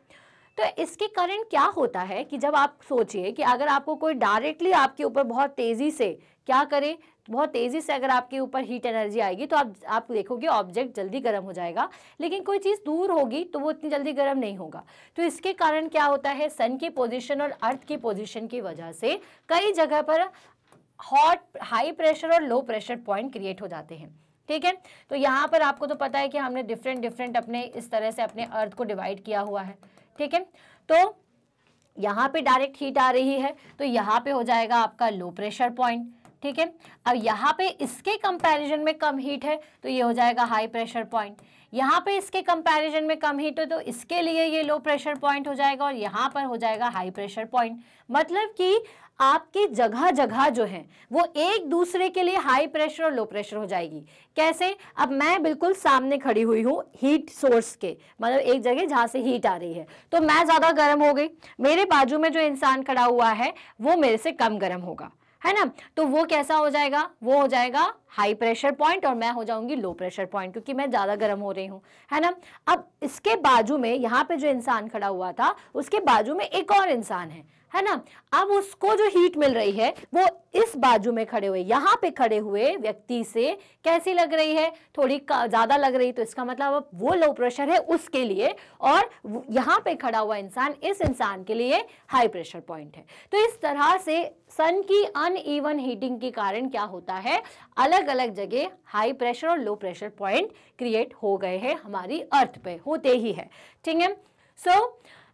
A: तो इसके कारण क्या होता है कि जब आप सोचिए कि अगर आपको कोई डायरेक्टली आपके ऊपर बहुत तेज़ी से क्या करे बहुत तेज़ी से अगर आपके ऊपर हीट एनर्जी आएगी तो आप आप देखोगे ऑब्जेक्ट जल्दी गर्म हो जाएगा लेकिन कोई चीज़ दूर होगी तो वो इतनी जल्दी गर्म नहीं होगा तो इसके कारण क्या होता है सन की पोजीशन और अर्थ की पोजीशन की वजह से कई जगह पर हॉट हाई प्रेशर और लो प्रेशर पॉइंट क्रिएट हो जाते हैं ठीक है तो यहाँ पर आपको तो पता है कि हमने डिफरेंट डिफरेंट अपने इस तरह से अपने अर्थ को डिवाइड किया हुआ है ठीक है तो यहाँ पे डायरेक्ट हीट आ रही है तो यहाँ पे हो जाएगा आपका लो प्रेशर पॉइंट ठीक है अब यहाँ पे इसके कंपैरिजन में कम हीट है तो ये हो जाएगा हाई प्रेशर पॉइंट यहाँ पे इसके कंपैरिजन में कम हीट है तो इसके लिए ये लो प्रेशर पॉइंट हो जाएगा और यहाँ पर हो जाएगा हाई प्रेशर पॉइंट मतलब कि आपके जगह जगह जो है वो एक दूसरे के लिए हाई प्रेशर और लो प्रेशर हो जाएगी कैसे अब मैं बिल्कुल सामने खड़ी हुई हूँ हीट सोर्स के मतलब एक जगह जहां से हीट आ रही है तो मैं ज़्यादा गर्म हो गई मेरे बाजू में जो इंसान खड़ा हुआ है वो मेरे से कम गर्म होगा है ना तो वो कैसा हो जाएगा वो हो जाएगा हाई प्रेशर पॉइंट और मैं हो जाऊंगी लो प्रेशर पॉइंट क्योंकि मैं ज़्यादा गर्म हो रही हूँ है ना अब इसके बाजू में यहाँ पे जो इंसान खड़ा हुआ था उसके बाजू में एक और इंसान है है ना अब उसको जो हीट मिल रही है वो इस बाजू में खड़े हुए यहाँ पे खड़े हुए व्यक्ति से कैसी लग रही है थोड़ी ज़्यादा लग रही तो इसका मतलब अब वो लो प्रेशर है उसके लिए और यहाँ पे खड़ा हुआ इंसान इस इंसान के लिए हाई प्रेशर पॉइंट है तो इस तरह से सन की अन ईवन हीटिंग के कारण क्या होता है अलग अलग जगह हाई प्रेशर और लो प्रेशर पॉइंट क्रिएट हो गए हैं हमारी अर्थ पे होते ही है ठीक है सो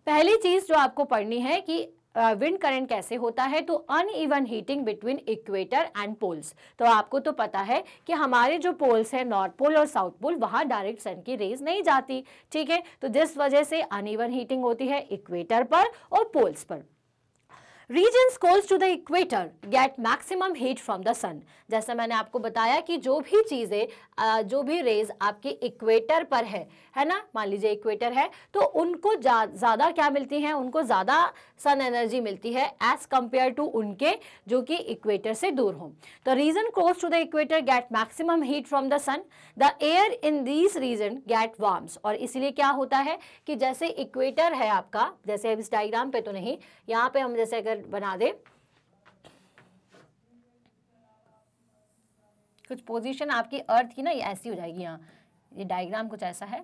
A: पहली चीज़ जो आपको पढ़नी है कि विंड करंट कैसे होता है तो uneven heating between equator and poles तो आपको तो पता है कि हमारे जो पोल्स हैं नॉर्थ पोल और साउथ पोल वहाँ डायरेक्ट सन की रेज नहीं जाती ठीक है तो जिस वजह से अनइवन हीटिंग होती है इक्वेटर पर और पोल्स पर regions close to the equator get maximum heat from the sun जैसे मैंने आपको बताया कि जो भी चीज़ें जो भी रेज आपके इक्वेटर पर है है ना मान लीजिए इक्वेटर है तो उनको ज़्यादा जा, क्या मिलती हैं उनको ज़्यादा सन एनर्जी मिलती है एज कंपेयर टू उनके जो कि इक्वेटर से दूर हों the region close to the equator get maximum heat from the sun the air in this region get warms और इसलिए क्या होता है कि जैसे इक्वेटर है आपका जैसे अब इस डायग्राम पे तो नहीं यहाँ पे हम जैसे अगर बना दें कुछ पोजीशन आपकी अर्थ की ना ये ऐसी हो जाएगी यहाँ ये डायग्राम कुछ ऐसा है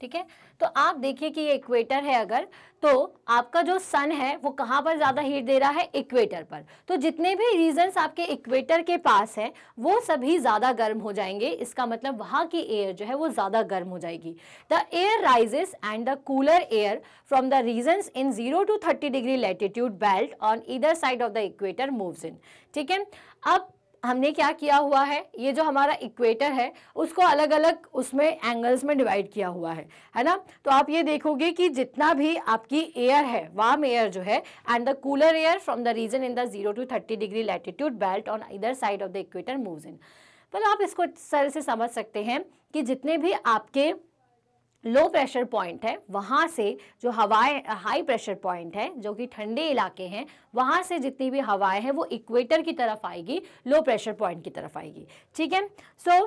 A: ठीक है तो आप देखिए कि ये इक्वेटर है अगर तो आपका जो सन है वो कहाँ पर ज़्यादा हीट दे रहा है इक्वेटर पर तो जितने भी रीजन्स आपके इक्वेटर के पास हैं वो सभी ज़्यादा गर्म हो जाएंगे इसका मतलब वहाँ की एयर जो है वो ज़्यादा गर्म हो जाएगी the air rises and the cooler air from the regions in zero to thirty degree latitude belt on इधर side of the equator moves in ठीक है अब हमने क्या किया हुआ है ये जो हमारा इक्वेटर है उसको अलग अलग उसमें एंगल्स में डिवाइड किया हुआ है है ना तो आप ये देखोगे कि जितना भी आपकी एयर है वार्म एयर जो है and the cooler air from the region in the zero to thirty degree latitude belt on इधर side of the equator move in मतलब आप इसको सर से समझ सकते हैं कि जितने भी आपके लो प्रेशर पॉइंट है वहाँ से जो हवाएं हाई प्रेशर पॉइंट है जो कि ठंडे इलाके हैं वहाँ से जितनी भी हवाएं हैं वो इक्वेटर की तरफ आएगी लो प्रेशर पॉइंट की तरफ आएगी ठीक है so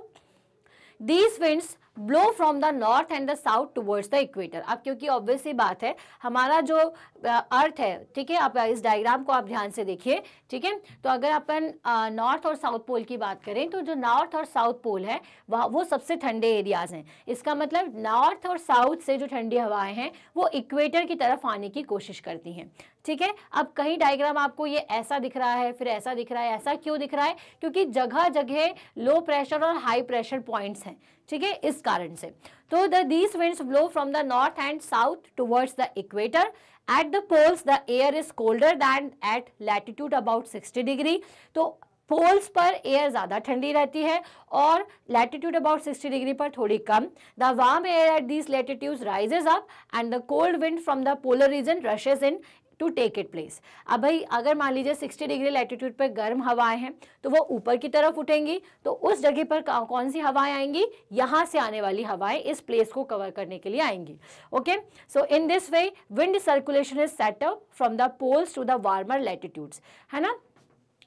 A: these winds blow from the north and the south towards the equator अब क्योंकि ऑब्वियस बात है हमारा जो अर्थ है ठीक है आप इस डायग्राम को आप ध्यान से देखिए ठीक है तो अगर अपन नॉर्थ और साउथ पोल की बात करें तो जो नॉर्थ और साउथ पोल है वह वो सबसे ठंडे एरियाज हैं इसका मतलब नॉर्थ और साउथ से जो ठंडी हवाएं हैं वो इक्वेटर की तरफ आने की कोशिश करती हैं ठीक है अब कहीं डायग्राम आपको ये ऐसा दिख रहा है फिर ऐसा दिख रहा है ऐसा क्यों दिख रहा है क्योंकि जगह जगह लो प्रेशर और हाई प्रेशर पॉइंट्स हैं ठीक है इस कारण से तो the these winds blow from the north and south towards the equator at the poles the air is colder than at latitude about sixty degree तो पोल्स पर एयर ज़्यादा ठंडी रहती है और लैटिट्यूड अबाउट 60 डिग्री पर थोड़ी कम the warm air at these latitude rises up and the cold wind from the polar region rushes in to take it place अब भाई अगर मान लीजिए 60 डिग्री लैटिट्यूड पर गर्म हवाएं हैं तो वो ऊपर की तरफ उठेंगी तो उस जगह पर कौन सी हवाएं आएंगी यहाँ से आने वाली हवाएं इस प्लेस को कवर करने के लिए आएंगी okay so in this way wind circulation is set up from the poles to the warmer latitudes है ना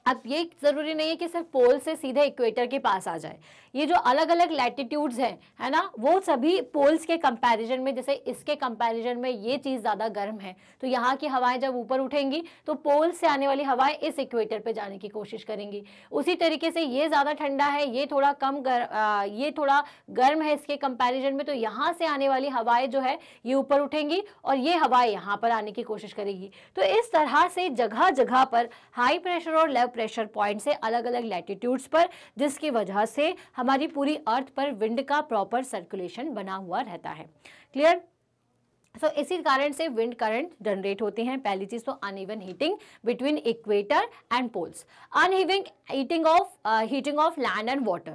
A: अब ये ज़रूरी नहीं है कि सिर्फ पोल से सीधे इक्वेटर के पास आ जाए ये जो अलग अलग लैटिट्यूड्स हैं है ना वो सभी पोल्स के कंपैरिजन में जैसे इसके कंपैरिजन में ये चीज़ ज़्यादा गर्म है तो यहाँ की हवाएं जब ऊपर उठेंगी तो पोल से आने वाली हवाएं इस इक्वेटर पे जाने की कोशिश करेंगी उसी तरीके से ये ज़्यादा ठंडा है ये थोड़ा कम गर, आ, ये थोड़ा गर्म है इसके कंपेरिजन में तो यहाँ से आने वाली हवाएँ जो है ये ऊपर उठेंगी और ये हवाएँ यहाँ पर आने की कोशिश करेगी तो इस तरह से जगह जगह पर हाई प्रेशर और लेव प्रेशर पॉइंट से अलग अलग लैटिट्यूड्स पर जिसकी वजह से हमारी पूरी अर्थ पर विंड का प्रॉपर सर्कुलेशन बना हुआ रहता है क्लियर सो so, इसी कारण से विंड करंट जनरेट होते हैं पहली चीज़ तो uneven heating between equator and poles uneven heating of heating of land and water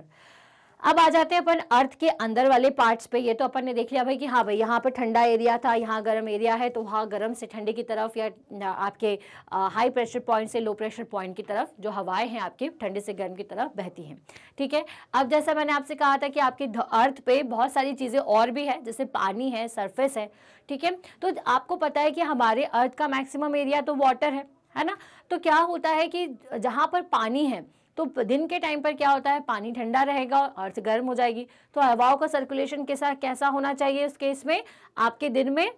A: अब आ जाते हैं अपन अर्थ के अंदर वाले पार्ट्स पे ये तो अपन ने देख लिया भाई कि हाँ भाई यहाँ पे ठंडा एरिया था यहाँ गर्म एरिया है तो वहाँ गर्म से ठंडे की तरफ या आपके हाई प्रेशर पॉइंट से लो प्रेशर पॉइंट की तरफ जो हवाएं हैं आपके ठंडे से गर्म की तरफ बहती हैं ठीक है अब जैसा मैंने आपसे कहा था कि आपके अर्थ पे बहुत सारी चीज़ें और भी है जैसे पानी है सर्फेस है ठीक है तो आपको पता है कि हमारे अर्थ का मैक्सिमम एरिया तो वाटर है है ना तो क्या होता है कि जहाँ पर पानी है तो दिन के टाइम पर क्या होता है पानी ठंडा रहेगा अर्थ गर्म हो जाएगी तो हवाओं का सर्कुलेशन कैसा कैसा होना चाहिए उस केस में आपके दिन में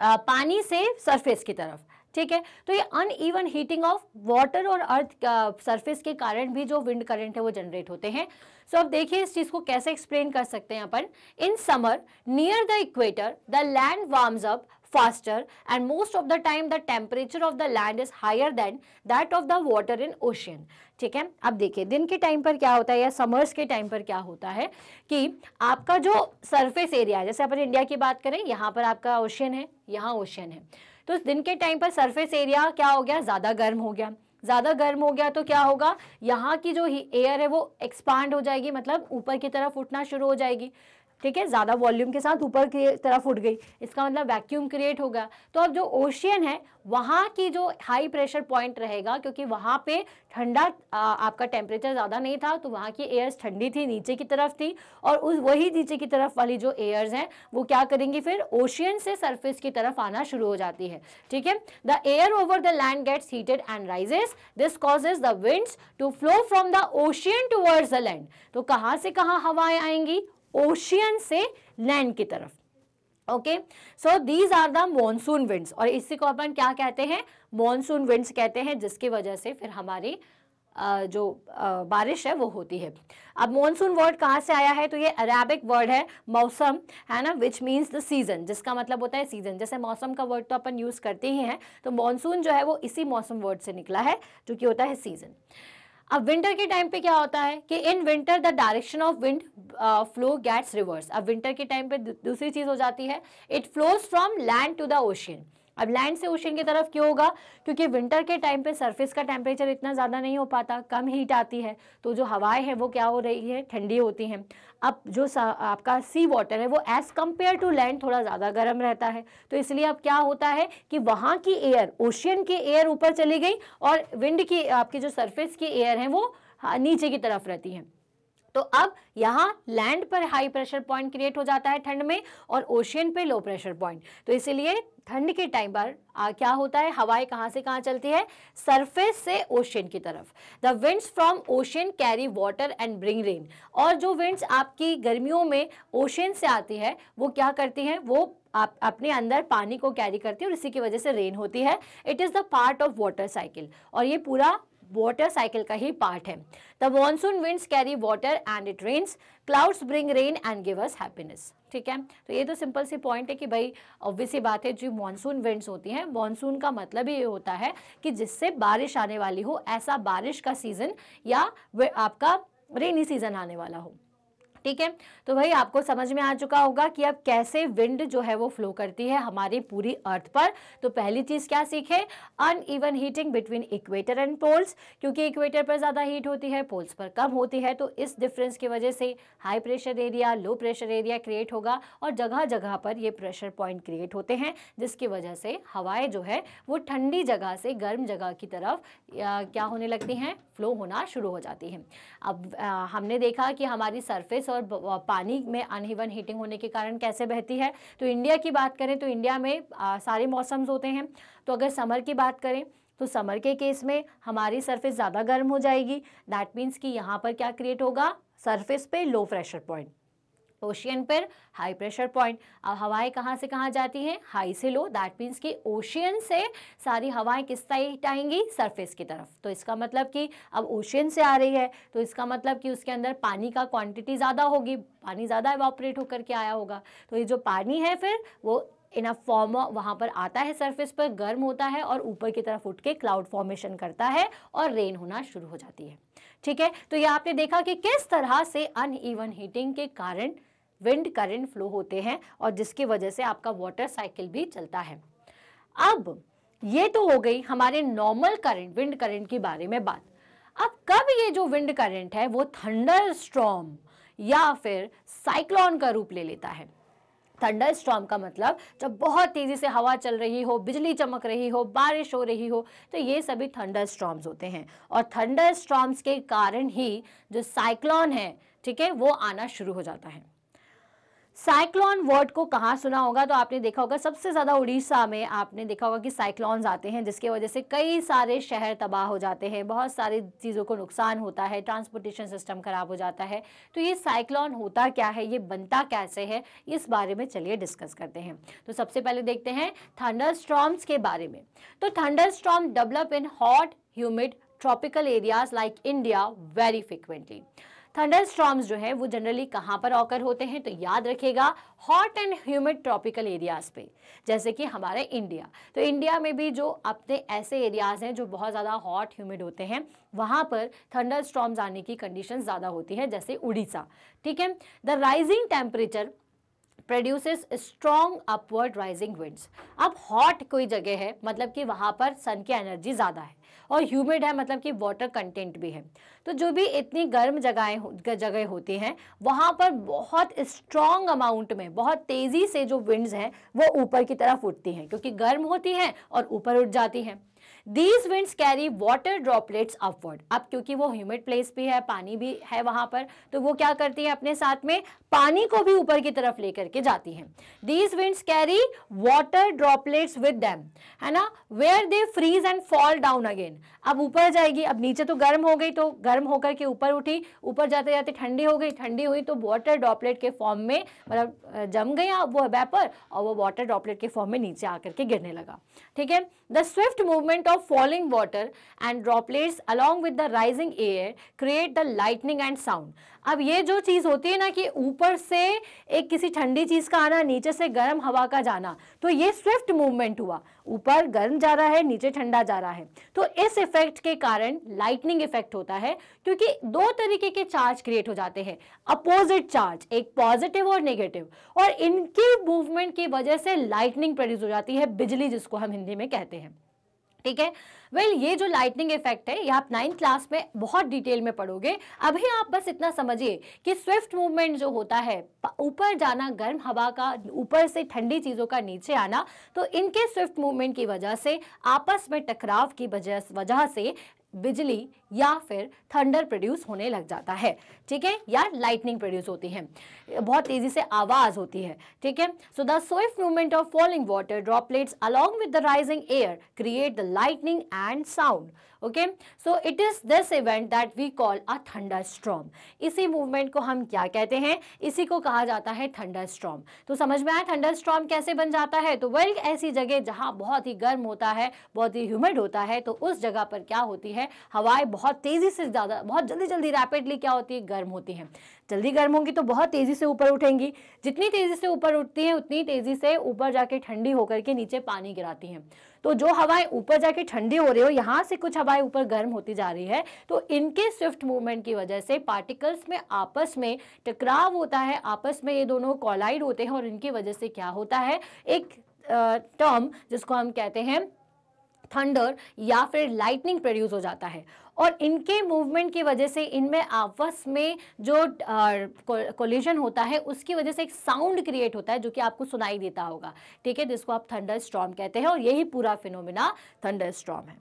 A: आ, पानी से सरफेस की तरफ ठीक है तो ये ईवन हीटिंग ऑफ वाटर और अर्थ सरफेस के कारण भी जो विंड करंट है वो जनरेट होते हैं सो अब देखिए इस चीज़ को कैसे एक्सप्लेन कर सकते हैं अपन in summer near the equator the land warms up faster and most of the time the temperature of the land is higher than that of the water in ocean ठीक है अब देखिए दिन के टाइम पर क्या होता है या समर्स के टाइम पर क्या होता है कि आपका जो सरफेस एरिया जैसे अपन इंडिया की बात करें यहाँ पर आपका ओशियन है यहाँ ओशियन है तो दिन के टाइम पर सरफेस एरिया क्या हो गया ज़्यादा गर्म हो गया ज़्यादा गर्म हो गया तो क्या होगा यहाँ की जो एयर है वो एक्सपांड हो जाएगी मतलब ऊपर की तरफ उठना शुरू हो जाएगी ठीक है ज़्यादा वॉल्यूम के साथ ऊपर की तरफ उठ गई इसका मतलब वैक्यूम क्रिएट होगा तो अब जो ओशियन है वहाँ की जो हाई प्रेशर पॉइंट रहेगा क्योंकि वहाँ पे ठंडा आपका टेम्परेचर ज़्यादा नहीं था तो वहाँ की एयर्स ठंडी थी नीचे की तरफ थी और उस वही नीचे की तरफ वाली जो एयर्स हैं वो क्या करेंगी फिर ओशियन से सरफेस की तरफ आना शुरू हो जाती है ठीक है the air over the land gets heated and rises this causes the winds to flow from the ocean towards the land तो कहाँ से कहाँ हवाएं आएंगी ओशियन से लैंड की तरफ okay so these are the monsoon winds और इसी को अपन क्या कहते हैं मॉनसून विंड्स कहते हैं जिसकी वजह से फिर हमारी जो बारिश है वो होती है अब मॉनसून वर्ड कहाँ से आया है तो ये अरेबिक वर्ड है मौसम है ना विच मीन्स द सीज़न जिसका मतलब होता है सीज़न जैसे मौसम का वर्ड तो अपन यूज़ करते ही हैं तो मॉनसून जो है वो इसी मौसम वर्ड से निकला है जो कि होता है सीज़न अब विंटर के टाइम पे क्या होता है कि in winter the direction of wind flow gets reverse अब विंटर के टाइम पे दूसरी चीज़ हो जाती है it flows from land to the ocean अब लैंड से ओशन की तरफ क्यों होगा क्योंकि विंटर के टाइम पे सरफेस का टेम्परेचर इतना ज़्यादा नहीं हो पाता कम हीट आती है तो जो हवाएं हैं वो क्या हो रही है ठंडी होती हैं अब जो आपका सी वाटर है वो एज़ कम्पेयर टू लैंड थोड़ा ज़्यादा गर्म रहता है तो इसलिए अब क्या होता है कि वहाँ की एयर ओशियन की एयर ऊपर चली गई और विंड की आपकी जो सरफेस की एयर है वो हाँ, नीचे की तरफ रहती है तो अब यहाँ लैंड पर हाई प्रेशर पॉइंट क्रिएट हो जाता है ठंड में और ओशियन पे लो प्रेशर पॉइंट तो इसीलिए ठंड के टाइम पर आ, क्या होता है हवाएं कहाँ से कहाँ चलती है सरफेस से ओशियन की तरफ the winds from ocean carry water and bring rain और जो विंड्स आपकी गर्मियों में ओशियन से आती है वो क्या करती है वो आप अपने अंदर पानी को कैरी करती है और इसी की वजह से रेन होती है it is the part of water cycle और ये पूरा वाटर साइकिल का ही पार्ट है the monsoon winds carry water and it rains clouds bring rain and give us happiness ठीक है तो ये तो सिंपल सी पॉइंट है कि भाई ऑब्वियसली बात है जो मानसून विंड्स होती हैं मानसून का मतलब ही ये होता है कि जिससे बारिश आने वाली हो ऐसा बारिश का सीज़न या आपका रेनी सीज़न आने वाला हो ठीक है तो भाई आपको समझ में आ चुका होगा कि अब कैसे विंड जो है वो फ्लो करती है हमारी पूरी अर्थ पर तो पहली चीज़ क्या सीखे uneven heating between equator and poles क्योंकि इक्वेटर पर ज़्यादा हीट होती है पोल्स पर कम होती है तो इस डिफरेंस की वजह से high pressure area low pressure area create होगा और जगह जगह पर ये प्रेशर पॉइंट क्रिएट होते हैं जिसकी वजह से हवाएं जो है वो ठंडी जगह से गर्म जगह की तरफ क्या होने लगती हैं फ्लो होना शुरू हो जाती है अब आ, हमने देखा कि हमारी सरफेस और पानी में अनहिवन हीटिंग होने के कारण कैसे बहती है तो इंडिया की बात करें तो इंडिया में आ, सारे मौसम्स होते हैं तो अगर समर की बात करें तो समर के केस में हमारी सरफेस ज़्यादा गर्म हो जाएगी दैट मीन्स कि यहाँ पर क्या क्रिएट होगा सरफेस पे लो प्रेशर पॉइंट ओशियन पर हाई प्रेशर पॉइंट अब हवाएं कहाँ से कहाँ जाती हैं हाई से लो दैट मीन्स कि ओशियन से सारी हवाएं किस साइड आएंगी सरफेस की तरफ तो इसका मतलब कि अब ओशियन से आ रही है तो इसका मतलब कि उसके अंदर पानी का क्वांटिटी ज़्यादा होगी पानी ज़्यादा एवॉपरेट होकर के आया होगा तो ये जो पानी है फिर वो इन अ फॉर्म वहाँ पर आता है सरफेस पर गर्म होता है और ऊपर की तरफ उठ के क्लाउड फॉर्मेशन करता है और रेन होना शुरू हो जाती है ठीक है तो ये आपने देखा कि किस तरह से अनइवन हीटिंग के कारण विंड करंट फ्लो होते हैं और जिसकी वजह से आपका वाटर साइकिल भी चलता है अब ये तो हो गई हमारे नॉर्मल करंट विंड करंट के बारे में बात अब कब ये जो विंड करंट है वो थंडर स्ट्रॉम या फिर साइक्लॉन का रूप ले लेता है थंडर स्ट्रॉम का मतलब जब बहुत तेज़ी से हवा चल रही हो बिजली चमक रही हो बारिश हो रही हो तो ये सभी थंडर स्ट्रॉम्स होते हैं और थंडर स्ट्रॉम्स के कारण ही जो साइक्लॉन है ठीक है वो आना शुरू हो जाता है साइक्लॉन वर्ड को कहाँ सुना होगा तो आपने देखा होगा सबसे ज़्यादा उड़ीसा में आपने देखा होगा कि साइक्लॉन्स आते हैं जिसके वजह से कई सारे शहर तबाह हो जाते हैं बहुत सारी चीज़ों को नुकसान होता है ट्रांसपोर्टेशन सिस्टम ख़राब हो जाता है तो ये साइक्लॉन होता क्या है ये बनता कैसे है इस बारे में चलिए डिस्कस करते हैं तो सबसे पहले देखते हैं थंडर के बारे में तो thunder storm develop in hot humid tropical areas like India very frequently thunder जो है वो जनरली कहाँ पर ऑकर होते हैं तो याद रखेगा hot and humid tropical areas पे जैसे कि हमारे इंडिया तो इंडिया में भी जो अपने ऐसे एरियाज़ हैं जो बहुत ज़्यादा हॉट ह्यूमिड होते हैं वहाँ पर थंडर स्टॉम्स आने की कंडीशन ज़्यादा होती है जैसे उड़ीसा ठीक है the rising temperature produces strong upward rising winds अब हॉट कोई जगह है मतलब कि वहाँ पर सन की एनर्जी ज़्यादा है और ह्यूमिड है मतलब कि वाटर कंटेंट भी है तो जो भी इतनी गर्म जगहें जगह होती हैं वहाँ पर बहुत स्ट्रॉन्ग अमाउंट में बहुत तेज़ी से जो विंड्स हैं वो ऊपर की तरफ उठती हैं क्योंकि गर्म होती हैं और ऊपर उठ जाती हैं these winds carry water droplets upward अब क्योंकि वो ह्यूमिड प्लेस भी है पानी भी है वहां पर तो वो क्या करती है अपने साथ में पानी को भी ऊपर की तरफ लेकर के जाती है these winds carry water droplets with them है ना where they freeze and fall down again अब ऊपर जाएगी अब नीचे तो गर्म हो गई तो गर्म होकर के ऊपर उठी ऊपर जाते जाते ठंडी हो गई ठंडी हुई तो वाटर ड्रॉपलेट के फॉर्म में मतलब जम गया वो वेपर और वो वाटर ड्रॉपलेट के फॉर्म में नीचे आकर के गिरने लगा ठीक है the swift movement of of falling water and droplets along with the rising air create the lightning and sound. अब ये जो चीज़ होती है ना कि ऊपर से एक किसी ठंडी चीज़ का आना नीचे से गर्म हवा का जाना तो ये स्विफ्ट मूवमेंट हुआ ऊपर गर्म जा रहा है नीचे ठंडा जा रहा है तो इस इफेक्ट के कारण लाइटनिंग इफेक्ट होता है क्योंकि दो तरीके के चार्ज क्रिएट हो जाते हैं अपोजिट चार्ज एक पॉजिटिव और नेगेटिव और इनकी मूवमेंट की वजह से लाइटनिंग प्रोड्यूस हो जाती है बिजली जिसको हम हिंदी में कहते हैं ठीक है वेल well, ये जो लाइटनिंग इफेक्ट है ये आप नाइन्थ क्लास में बहुत डिटेल में पढ़ोगे अभी आप बस इतना समझिए कि स्विफ्ट मूवमेंट जो होता है ऊपर जाना गर्म हवा का ऊपर से ठंडी चीज़ों का नीचे आना तो इनके स्विफ्ट मूवमेंट की वजह से आपस में टकराव की वजह वजह से बिजली या फिर थंडर प्रोड्यूस होने लग जाता है ठीक है या लाइटनिंग प्रोड्यूस होती है बहुत तेजी से आवाज़ होती है ठीक है so the swift movement of falling water droplets along with the rising air create the lightning and sound okay so it is this event that we call a thunder storm इसी मूवमेंट को हम क्या कहते हैं इसी को कहा जाता है थंडर स्ट्रॉम तो समझ में आया थंडर स्ट्रॉम कैसे बन जाता है तो वर्ल्ड ऐसी जगह जहां बहुत ही गर्म होता है बहुत ही ह्यूमिड होता है तो उस जगह पर क्या होती है हवाएं बहुत तेज़ी से ज़्यादा बहुत जल्दी जल्दी रैपिडली क्या होती है गर्म होती हैं जल्दी गर्म होंगी तो बहुत तेज़ी से ऊपर उठेंगी जितनी तेज़ी से ऊपर उठती हैं उतनी तेज़ी से ऊपर जाके ठंडी होकर के नीचे पानी गिराती हैं तो जो हवाएं ऊपर जाके ठंडी हो रही हो यहाँ से कुछ हवाएं ऊपर गर्म होती जा रही है तो इनके स्विफ्ट मूवमेंट की वजह से पार्टिकल्स में आपस में टकराव होता है आपस में ये दोनों कॉलाइड होते हैं और इनकी वजह से क्या होता है एक टर्म जिसको हम कहते हैं थंडर या फिर लाइटनिंग प्रोड्यूस हो जाता है और इनके मूवमेंट की वजह से इनमें आपस में जो कोलिजन होता है उसकी वजह से एक साउंड क्रिएट होता है जो कि आपको सुनाई देता होगा ठीक है जिसको आप थंडर स्ट्रॉम कहते हैं और यही पूरा फिनोमिना थंडर स्ट्रॉम है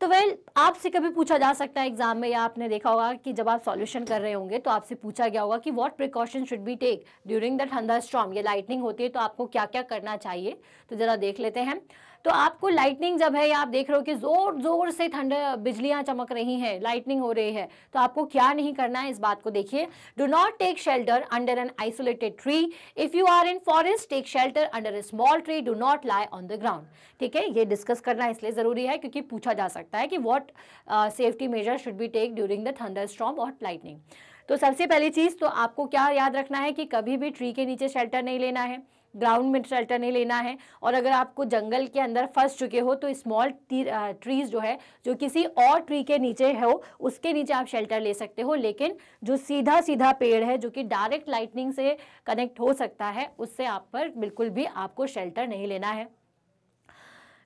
A: तो वेल आपसे कभी पूछा जा सकता है एग्जाम में या आपने देखा होगा कि जब आप सॉल्यूशन कर रहे होंगे तो आपसे पूछा गया होगा कि what precaution should be take during the thunder storm ये लाइटनिंग होती है तो आपको क्या क्या करना चाहिए तो ज़रा देख लेते हैं तो आपको लाइटनिंग जब है या आप देख रहे हो कि जोर जोर से ठंड बिजलियां चमक रही हैं लाइटनिंग हो रही है तो आपको क्या नहीं करना है इस बात को देखिए do not take shelter under an isolated tree if you are in forest take shelter under a small tree do not lie on the ground ठीक है ये डिस्कस करना इसलिए ज़रूरी है क्योंकि पूछा जा सकता है कि what safety measure should be take during the thunder storm और लाइटनिंग तो सबसे पहली चीज़ तो आपको क्या याद रखना है कि कभी भी ट्री के नीचे शेल्टर नहीं लेना है ग्राउंड में शेल्टर नहीं लेना है और अगर आपको जंगल के अंदर फंस चुके हो तो स्मॉल ट्रीज जो है जो किसी और ट्री के नीचे हो उसके नीचे आप शेल्टर ले सकते हो लेकिन जो सीधा सीधा पेड़ है जो कि डायरेक्ट लाइटनिंग से कनेक्ट हो सकता है उससे आप पर बिल्कुल भी आपको शेल्टर नहीं लेना है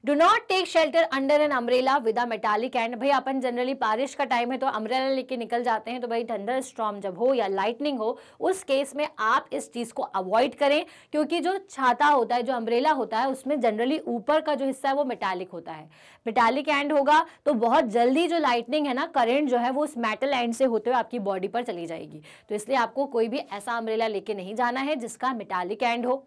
A: do not take shelter under an umbrella with a metallic end भाई अपन जनरली बारिश का टाइम है तो अम्ब्रेला लेके निकल जाते हैं तो भाई थंडर स्ट्रॉम जब हो या लाइटनिंग हो उस केस में आप इस चीज़ को अवॉइड करें क्योंकि जो छाता होता है जो अम्ब्रेला होता है उसमें जनरली ऊपर का जो हिस्सा है वो मेटालिक होता है मेटालिक एंड होगा तो बहुत जल्दी जो लाइटनिंग है ना करेंट जो है वो उस मेटल एंड से होते हुए आपकी बॉडी पर चली जाएगी तो इसलिए आपको कोई भी ऐसा अम्ब्रेला लेके नहीं जाना है जिसका मेटालिक एंड हो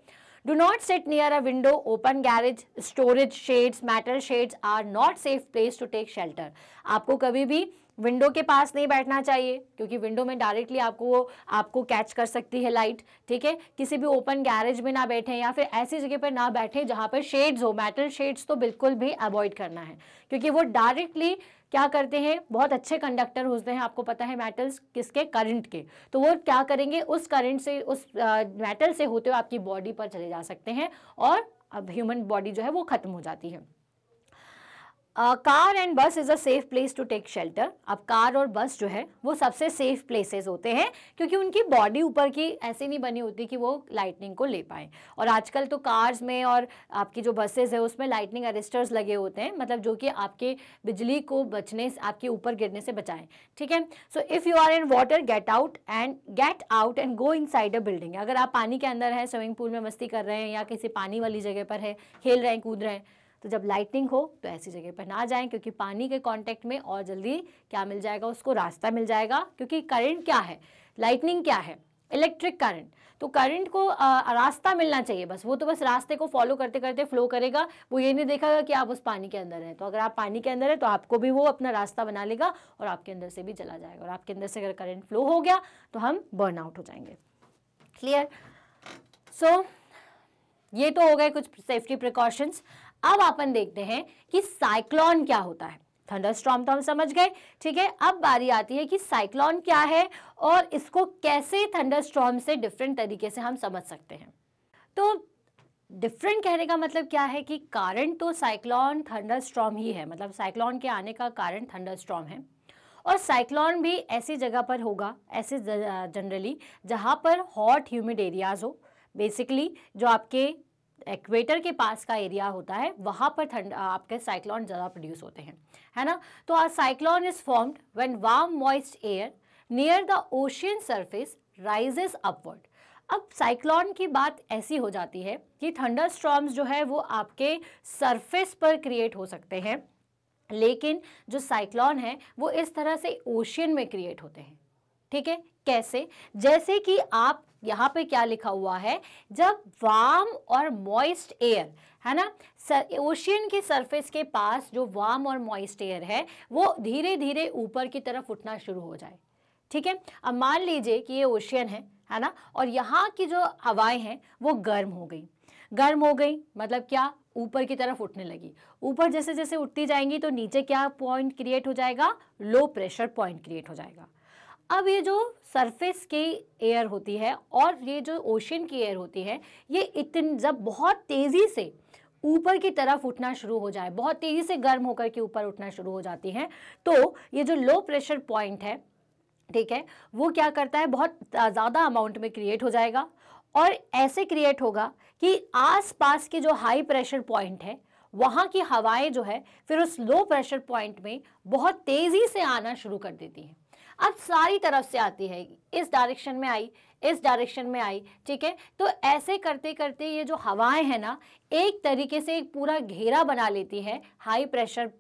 A: Do not sit near a window, open garage, storage shades, metal shades are not safe place to take shelter. आपको कभी भी विंडो के पास नहीं बैठना चाहिए क्योंकि विंडो में डायरेक्टली आपको वो आपको कैच कर सकती है लाइट ठीक है किसी भी ओपन गैरेज में ना बैठें या फिर ऐसी जगह पर ना बैठें जहाँ पर शेड्स हो मेटल शेड्स तो बिल्कुल भी अवॉइड करना है क्योंकि वो डायरेक्टली क्या करते हैं बहुत अच्छे कंडक्टर होते हैं आपको पता है मेटल्स किसके करंट के तो वो क्या करेंगे उस करंट से उस मेटल से होते हुए आपकी बॉडी पर चले जा सकते हैं और अब ह्यूमन बॉडी जो है वो ख़त्म हो जाती है car and bus is a safe place to take shelter अब कार और बस जो है वो सबसे सेफ प्लेसेस होते हैं क्योंकि उनकी बॉडी ऊपर की ऐसे नहीं बनी होती कि वो लाइटनिंग को ले पाए और आजकल तो कार्स में और आपकी जो बसेस है उसमें लाइटनिंग अरेस्टर्स लगे होते हैं मतलब जो कि आपके बिजली को बचने आपके ऊपर गिरने से बचाएं ठीक है so if you are in water get out and get out and go inside a building अगर आप पानी के अंदर हैं स्विमिंग पूल में मस्ती कर रहे हैं या किसी पानी वाली जगह पर है खेल रहे हैं कूद रहे हैं तो जब लाइटनिंग हो तो ऐसी जगह पर ना जाएं क्योंकि पानी के कांटेक्ट में और जल्दी क्या मिल जाएगा उसको रास्ता मिल जाएगा क्योंकि करंट क्या है लाइटनिंग क्या है इलेक्ट्रिक करंट तो करंट को आ, रास्ता मिलना चाहिए बस वो तो बस रास्ते को फॉलो करते करते फ्लो करेगा वो ये नहीं देखेगा कि आप उस पानी के अंदर हैं तो अगर आप पानी के अंदर हैं तो आपको भी वो अपना रास्ता बना लेगा और आपके अंदर से भी चला जाएगा और आपके अंदर से अगर करंट फ्लो हो गया तो हम बर्न आउट हो जाएंगे क्लियर सो so, ये तो हो गए कुछ सेफ्टी प्रिकॉशंस अब अपन देखते हैं कि साइक्लॉन क्या होता है थंडरस्टॉर्म तो हम समझ गए ठीक है अब बारी आती है कि साइक्लॉन क्या है और इसको कैसे थंडरस्टॉर्म से डिफरेंट तरीके से हम समझ सकते हैं तो डिफरेंट कहने का मतलब क्या है कि कारण तो साइक्लॉन थंडरस्टॉर्म ही है मतलब साइक्लॉन के आने का कारण थंडरस्टॉर्म है और साइक्लॉन भी ऐसी जगह पर होगा ऐसे जनरली जहाँ पर हॉट ह्यूमिड एरियाज़ हो बेसिकली जो आपके एक्वेटर के पास का एरिया होता है वहाँ पर ठंड आपके साइक्लोन ज़्यादा प्रोड्यूस होते हैं है ना तो a cyclone is formed when warm moist air near the ocean surface rises upward अब साइक्लोन की बात ऐसी हो जाती है कि थंडर स्ट्रॉम्स जो है वो आपके सरफेस पर क्रिएट हो सकते हैं लेकिन जो साइक्लोन है वो इस तरह से ओशियन में क्रिएट होते हैं ठीक है कैसे जैसे कि आप यहाँ पे क्या लिखा हुआ है जब वार्म और मॉइस्ट एयर है ना ओशियन के सरफेस के पास जो वार्म और मॉइस्ट एयर है वो धीरे धीरे ऊपर की तरफ उठना शुरू हो जाए ठीक है अब मान लीजिए कि ये ओशियन है है ना और यहाँ की जो हवाएं हैं वो गर्म हो गई गर्म हो गई मतलब क्या ऊपर की तरफ उठने लगी ऊपर जैसे जैसे उठती जाएंगी तो नीचे क्या पॉइंट क्रिएट हो जाएगा लो प्रेशर पॉइंट क्रिएट हो जाएगा अब ये जो सरफेस की एयर होती है और ये जो ओशन की एयर होती है ये इतन जब बहुत तेज़ी से ऊपर की तरफ उठना शुरू हो जाए बहुत तेज़ी से गर्म होकर के ऊपर उठना शुरू हो जाती है तो ये जो लो प्रेशर पॉइंट है ठीक है वो क्या करता है बहुत ज़्यादा अमाउंट में क्रिएट हो जाएगा और ऐसे क्रिएट होगा कि आसपास के जो हाई प्रेशर पॉइंट है वहाँ की हवाएं जो है फिर उस लो प्रेशर पॉइंट में बहुत तेज़ी से आना शुरू कर देती हैं अब सारी तरफ से आती है इस डायरेक्शन में आई इस डायरेक्शन में आई ठीक है तो ऐसे करते करते ये जो हवाएं हैं ना एक तरीके से एक पूरा घेरा बना लेती है हाई प्रेशर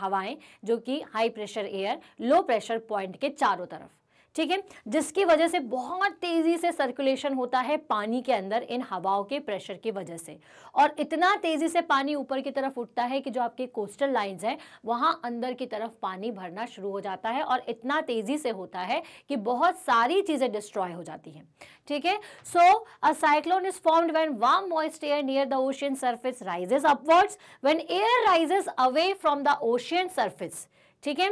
A: हवाएं जो कि high pressure air low pressure point के चारों तरफ ठीक है जिसकी वजह से बहुत तेज़ी से सर्कुलेशन होता है पानी के अंदर इन हवाओं के प्रेशर की वजह से और इतना तेज़ी से पानी ऊपर की तरफ उठता है कि जो आपके कोस्टल लाइंस हैं वहां अंदर की तरफ पानी भरना शुरू हो जाता है और इतना तेज़ी से होता है कि बहुत सारी चीज़ें डिस्ट्रॉय हो जाती हैं ठीक है so a cyclone is formed when warm moist air near the ocean surface rises upwards when air rises away from the ocean surface ठीक है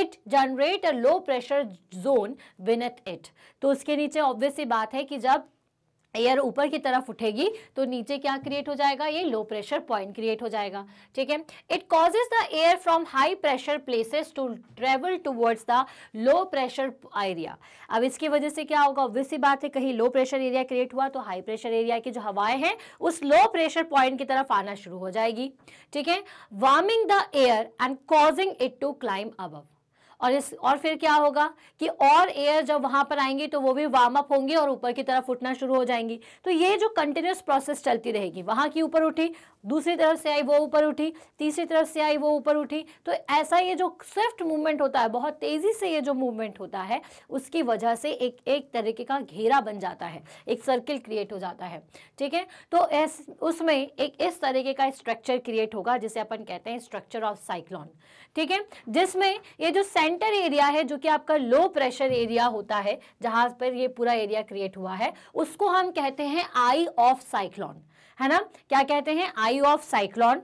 A: it generate a low pressure zone beneath it तो उसके नीचे obvious बात है कि जब air ऊपर की तरफ उठेगी तो नीचे क्या क्रिएट हो जाएगा ये लो प्रेशर पॉइंट क्रिएट हो जाएगा ठीक है it causes the air from high pressure places to travel towards the low pressure area अब इसकी वजह से क्या होगा ऑब्वियस सी बात है कहीं लो प्रेशर एरिया क्रिएट हुआ तो हाई प्रेशर एरिया की जो हवाएं हैं उस लो प्रेशर पॉइंट की तरफ आना शुरू हो जाएगी ठीक है warming the air and causing it to climb above और इस और फिर क्या होगा कि और एयर जब वहां पर आएंगी तो वो भी वार्म अप होंगे और ऊपर की तरफ उठना शुरू हो जाएंगी तो ये जो कंटिन्यूस प्रोसेस चलती रहेगी वहां की ऊपर उठी दूसरी तरफ से आई वो ऊपर उठी तीसरी तरफ से आई वो ऊपर उठी तो ऐसा ये जो स्विफ्ट मूवमेंट होता है बहुत तेज़ी से ये जो मूवमेंट होता है उसकी वजह से एक एक तरीके का घेरा बन जाता है एक सर्किल क्रिएट हो जाता है ठीक है तो ऐस उसमें एक इस तरीके का स्ट्रक्चर क्रिएट होगा जिसे अपन कहते हैं स्ट्रक्चर ऑफ साइक्लॉन ठीक है जिसमें ये जो सेंटर एरिया है जो कि आपका लो प्रेशर एरिया होता है जहां पर ये पूरा एरिया क्रिएट हुआ है उसको हम कहते हैं आई ऑफ साइक्लॉन है ना क्या कहते हैं आई ऑफ साइक्लॉन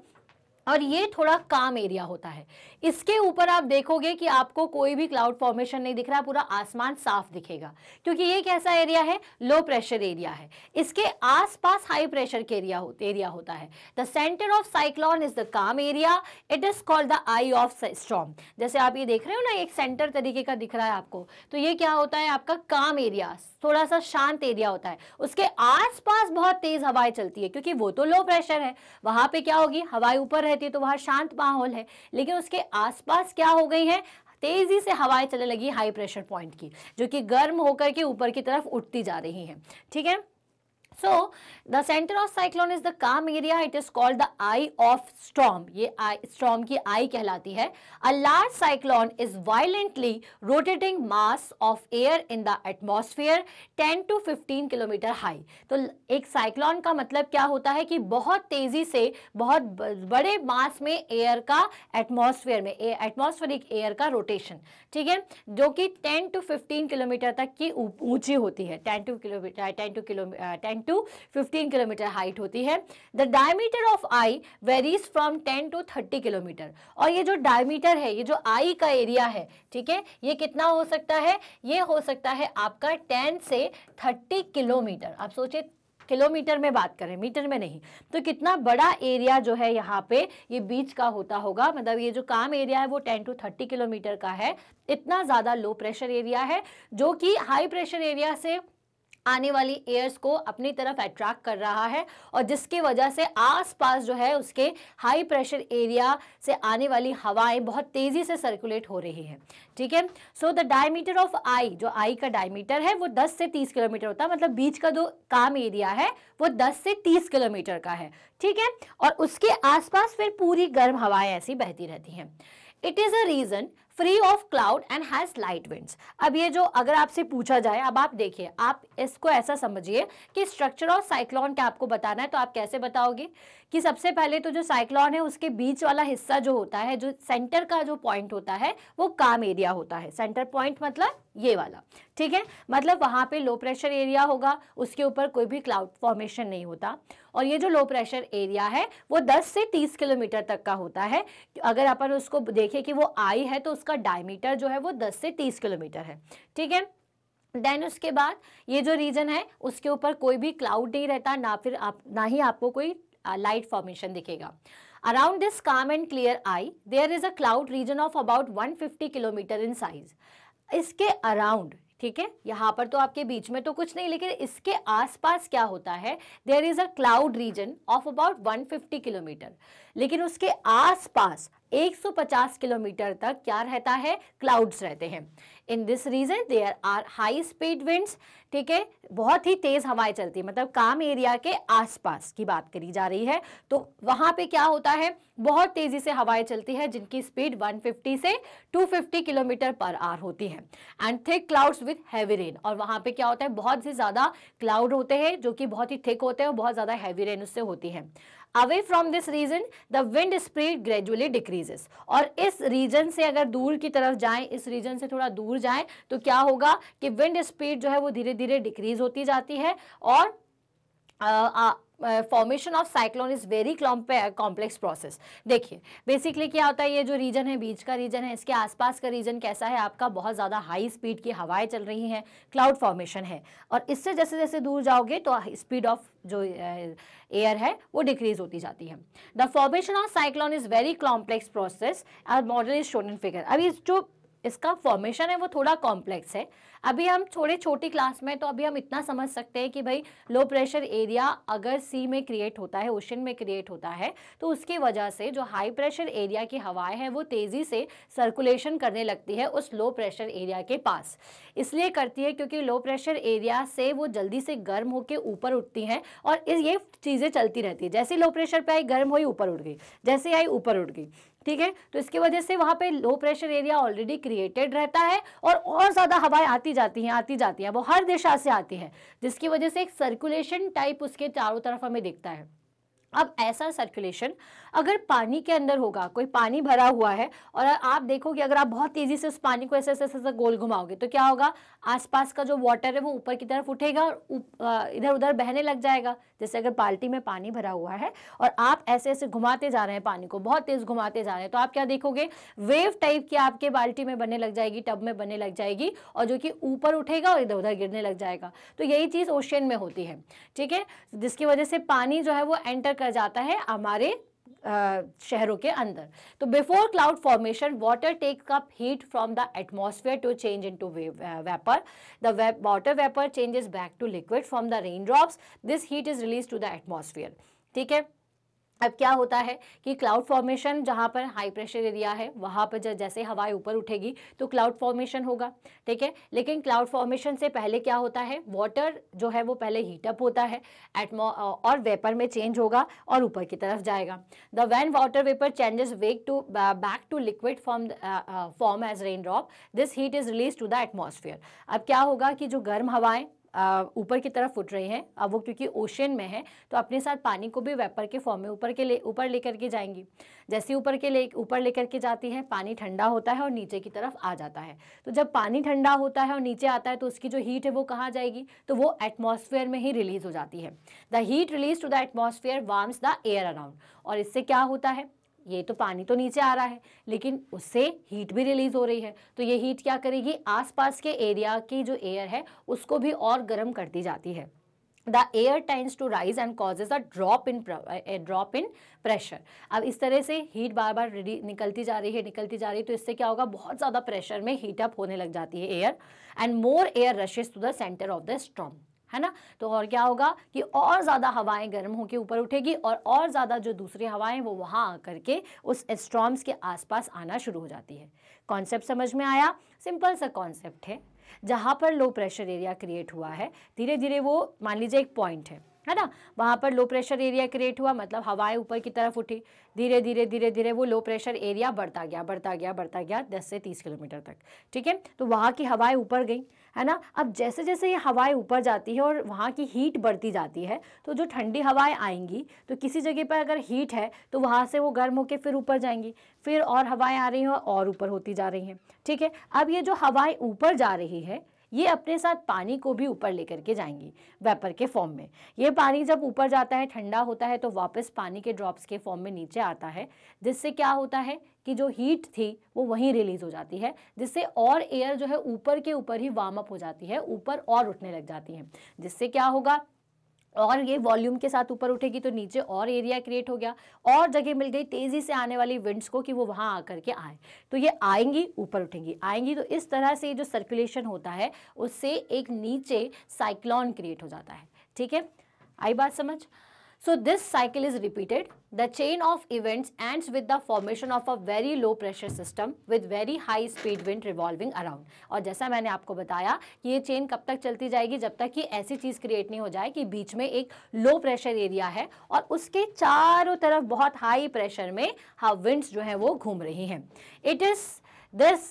A: और ये थोड़ा काम एरिया होता है इसके ऊपर आप देखोगे कि आपको कोई भी क्लाउड फॉर्मेशन नहीं दिख रहा पूरा आसमान साफ दिखेगा क्योंकि ये कैसा एरिया है लो प्रेशर एरिया है इसके आसपास हाई प्रेशर के एरिया हो, एरिया होता है the centre of cyclone is the calm area it is called the eye of storm जैसे आप ये देख रहे हो ना एक सेंटर तरीके का दिख रहा है आपको तो ये क्या होता है आपका काम एरिया थोड़ा सा शांत एरिया होता है उसके आसपास बहुत तेज हवाएं चलती है क्योंकि वो तो लो प्रेशर है वहां पे क्या होगी हवाएं ऊपर रहती है तो वहां शांत माहौल है लेकिन उसके आसपास क्या हो गई है तेजी से हवाएं चलने लगी हाई प्रेशर पॉइंट की जो कि गर्म होकर के ऊपर की तरफ उठती जा रही हैं ठीक है So, the center of cyclone is the calm area. It is called the eye of storm. ये storm की eye कहलाती है. A large cyclone is violently rotating mass of air in the atmosphere 10 to 15 kilometer high. तो एक cyclone का मतलब क्या होता है कि बहुत तेजी से बहुत बड़े मास में air का atmosphere में atmospheric air का rotation. ठीक है जो कि 10 to 15 किलोमीटर तक की ऊंची होती है 10 to kilometre 10 to kilometre 10 to fifteen kilometre height होती है the diameter of eye varies from ten to thirty kilometre और ये जो डायमीटर है ये जो आई का एरिया है ठीक है ये कितना हो सकता है ये हो सकता है आपका टेन से थर्टी किलोमीटर आप सोचिए किलोमीटर में बात करें मीटर में नहीं तो कितना बड़ा एरिया जो है यहाँ पे ये बीच का होता होगा मतलब ये जो काम एरिया है वो 10 टू 30 किलोमीटर का है इतना ज़्यादा लो प्रेशर एरिया है जो कि हाई प्रेशर एरिया से आने वाली एयर्स को अपनी तरफ अट्रैक्ट कर रहा है और जिसकी वजह से आसपास जो है उसके हाई प्रेशर एरिया से आने वाली हवाएं बहुत तेज़ी से सर्कुलेट हो रही है ठीक है so the diameter of eye जो आई का डायमीटर है वो 10 से 30 किलोमीटर होता है मतलब बीच का जो काम एरिया है वो 10 से 30 किलोमीटर का है ठीक है और उसके आसपास फिर पूरी गर्म हवाएं ऐसी बहती रहती हैं it is a region free of cloud and has light winds अब ये जो अगर आपसे पूछा जाए अब आप देखिए आप इसको ऐसा समझिए कि स्ट्रक्चर ऑफ साइक्लोन क्या आपको बताना है तो आप कैसे बताओगे कि सबसे पहले तो जो साइक्लॉन है उसके बीच वाला हिस्सा जो होता है जो सेंटर का जो पॉइंट होता है वो काम एरिया होता है सेंटर पॉइंट मतलब ये वाला ठीक है मतलब वहां पे लो प्रेशर एरिया होगा उसके ऊपर कोई भी क्लाउड फॉर्मेशन नहीं होता और ये जो लो प्रेशर एरिया है वो 10 से 30 किलोमीटर तक का होता है अगर अपन उसको देखें कि वो आई है तो उसका डायमीटर जो है वो 10 से 30 किलोमीटर है ठीक है देन उसके बाद ये जो रीजन है उसके ऊपर कोई भी क्लाउड नहीं रहता ना फिर आप ना ही आपको कोई लाइट uh, फॉर्मेशन दिखेगा around this calm and clear eye there is a cloud region of about 150 kilometre in size इसके अराउंड ठीक है यहाँ पर तो आपके बीच में तो कुछ नहीं लेकिन इसके आसपास क्या होता है there is a cloud region of about 150 kilometre लेकिन उसके आसपास 150 किलोमीटर तक क्या रहता है क्लाउड्स रहते हैं in this region there are high speed winds ठीक है बहुत ही तेज़ हवाएं चलती है मतलब काम एरिया के आसपास की बात करी जा रही है तो वहां पे क्या होता है बहुत तेज़ी से हवाएं चलती है जिनकी स्पीड 150 से 250 किलोमीटर पर आर होती है and thick clouds with heavy rain और वहां पे क्या होता है बहुत ही ज़्यादा क्लाउड होते हैं जो कि बहुत ही थिक होते हैं और बहुत ज़्यादा हैवी रेन उससे होती है away from this region the wind speed gradually decreases और इस रीजन से अगर दूर की तरफ जाएं इस रीजन से थोड़ा दूर जाएं तो क्या होगा कि विंड स्पीड जो है वो धीरे धीरे डिक्रीज होती जाती है और uh, uh, formation of cyclone is very complex process देखिए बेसिकली क्या होता है ये जो रीजन है बीच का रीजन है इसके आसपास का रीजन कैसा है आपका बहुत ज़्यादा हाई स्पीड की हवाएं चल रही हैं क्लाउड फॉर्मेशन है और इससे जैसे जैसे दूर जाओगे तो स्पीड ऑफ जो एयर है वो डिक्रीज होती जाती है the formation of cyclone is very complex process our model is shown in figure अब इस जो इसका फॉर्मेशन है वो थोड़ा कॉम्प्लेक्स है अभी हम थोड़े छोटी क्लास में तो अभी हम इतना समझ सकते हैं कि भाई लो प्रेशर एरिया अगर सी में क्रिएट होता है ओशन में क्रिएट होता है तो उसकी वजह से जो हाई प्रेशर एरिया की हवाएं हैं वो तेज़ी से सर्कुलेशन करने लगती है उस लो प्रेशर एरिया के पास इसलिए करती है क्योंकि लो प्रेशर एरिया से वो जल्दी से गर्म होकर ऊपर उठती हैं और ये चीज़ें चलती रहती है जैसे लो प्रेशर पर आई गर्म हुई ऊपर उठ गई जैसे आई ऊपर उठ गई ठीक है तो इसकी वजह से वहां पे low pressure area already created रहता है और और ज़्यादा हवाएं आती जाती हैं आती जाती हैं वो हर दिशा से आती है जिसकी वजह से एक सर्कुलेशन टाइप उसके चारों तरफ हमें दिखता है अब ऐसा सर्कुलेशन अगर पानी के अंदर होगा कोई पानी भरा हुआ है और आप देखो कि अगर आप बहुत तेज़ी से उस पानी को ऐसे ऐसे ऐसे गोल घुमाओगे तो क्या होगा आसपास का जो वाटर है वो ऊपर की तरफ उठेगा और इधर उधर बहने लग जाएगा जैसे अगर बाल्टी में पानी भरा हुआ है और आप ऐसे ऐसे घुमाते जा रहे हैं पानी को बहुत तेज़ घुमाते जा रहे हैं तो आप क्या देखोगे वेव टाइप की आपके बाल्टी में बनने लग जाएगी टब में बनने लग जाएगी और जो कि ऊपर उठेगा और इधर उधर गिरने लग जाएगा तो यही चीज़ ओशियन में होती है ठीक है जिसकी वजह से पानी जो है वो एंटर कर जाता है हमारे शहरों के अंदर तो before cloud formation water take up heat from the atmosphere to change into vapour the water vapour changes back to liquid from the rain drops this heat is release to the atmosphere ठीक है अब क्या होता है कि cloud formation जहाँ पर high pressure area है वहाँ पर जैसे हवाएं ऊपर उठेगी तो क्लाउड फॉर्मेशन होगा ठीक है लेकिन क्लाउड फॉर्मेशन से पहले क्या होता है वाटर जो है वो पहले हीटअप होता है एटमो और वेपर में चेंज होगा और ऊपर की तरफ जाएगा the when water vapour changes back to back to liquid form form as rain drop this heat is release to the atmosphere अब क्या होगा कि जो गर्म हवाएं ऊपर की तरफ उठ रही हैं अब वो क्योंकि ओशन में है तो अपने साथ पानी को भी वेपर के फॉर्म में ऊपर के ले ऊपर लेकर के जाएंगी जैसे ऊपर के ले ऊपर लेकर के जाती हैं पानी ठंडा होता है और नीचे की तरफ आ जाता है तो जब पानी ठंडा होता है और नीचे आता है तो उसकी जो हीट है वो कहाँ जाएगी तो वो एटमोसफेयर में ही रिलीज हो जाती है the heat release to the atmosphere warms the air around और इससे क्या होता है ये तो पानी तो नीचे आ रहा है लेकिन उससे हीट भी रिलीज हो रही है तो ये हीट क्या करेगी आसपास के एरिया की जो एयर है उसको भी और गर्म करती जाती है the air times to rise and causes a drop in drop in pressure अब इस तरह से हीट बार बार निकलती जा रही है निकलती जा रही है तो इससे क्या होगा बहुत ज़्यादा प्रेशर में हीटअप होने लग जाती है air and more air rushes to the centre of the strong है ना तो और क्या होगा कि और ज़्यादा हवाएं गर्म होकर ऊपर उठेगी और और ज़्यादा जो दूसरी हवाएं वो वहाँ आकर के उस एस्ट्रॉम्स के आसपास आना शुरू हो जाती है कॉन्सेप्ट समझ में आया सिंपल सा कॉन्सेप्ट है जहाँ पर लो प्रेशर एरिया क्रिएट हुआ है धीरे धीरे वो मान लीजिए एक पॉइंट है है ना वहाँ पर लो प्रेशर एरिया क्रिएट हुआ मतलब हवाएं ऊपर की तरफ उठी धीरे धीरे धीरे धीरे वो लो प्रेशर एरिया बढ़ता गया बढ़ता गया बढ़ता गया दस से तीस किलोमीटर तक ठीक है तो वहाँ की हवाएं ऊपर गई है ना अब जैसे जैसे ये हवाएं ऊपर जाती है और वहाँ की हीट बढ़ती जाती है तो जो ठंडी हवाएं आएंगी तो किसी जगह पर अगर हीट है तो वहाँ से वो गर्म होकर फिर ऊपर जाएंगी फिर और हवाएं आ रही हैं और ऊपर होती जा रही हैं ठीक है अब ये जो हवाएं ऊपर जा रही है ये अपने साथ पानी को भी ऊपर लेकर के जाएंगी वेपर के फॉर्म में ये पानी जब ऊपर जाता है ठंडा होता है तो वापस पानी के ड्रॉप्स के फॉर्म में नीचे आता है जिससे क्या होता है कि जो हीट थी वो वहीं रिलीज हो जाती है जिससे और एयर जो है ऊपर के ऊपर ही वार्म अप हो जाती है ऊपर और उठने लग जाती है जिससे क्या होगा और ये वॉल्यूम के साथ ऊपर उठेगी तो नीचे और एरिया क्रिएट हो गया और जगह मिल गई तेज़ी से आने वाली विंड्स को कि वो वहां आकर के आए तो ये आएंगी ऊपर उठेंगी आएंगी तो इस तरह से जो सर्कुलेशन होता है उससे एक नीचे साइक्लोन क्रिएट हो जाता है ठीक है आई बात समझ so this cycle is repeated. The chain of events ends with the formation of a very low pressure system with very high speed wind revolving around. और जैसा मैंने आपको बताया कि ये चेन कब तक चलती जाएगी जब तक कि ऐसी चीज़ क्रिएट नहीं हो जाए कि बीच में एक लो प्रेशर एरिया है और उसके चारों तरफ बहुत हाई प्रेशर में हा विंड्स जो हैं वो घूम रही हैं it is this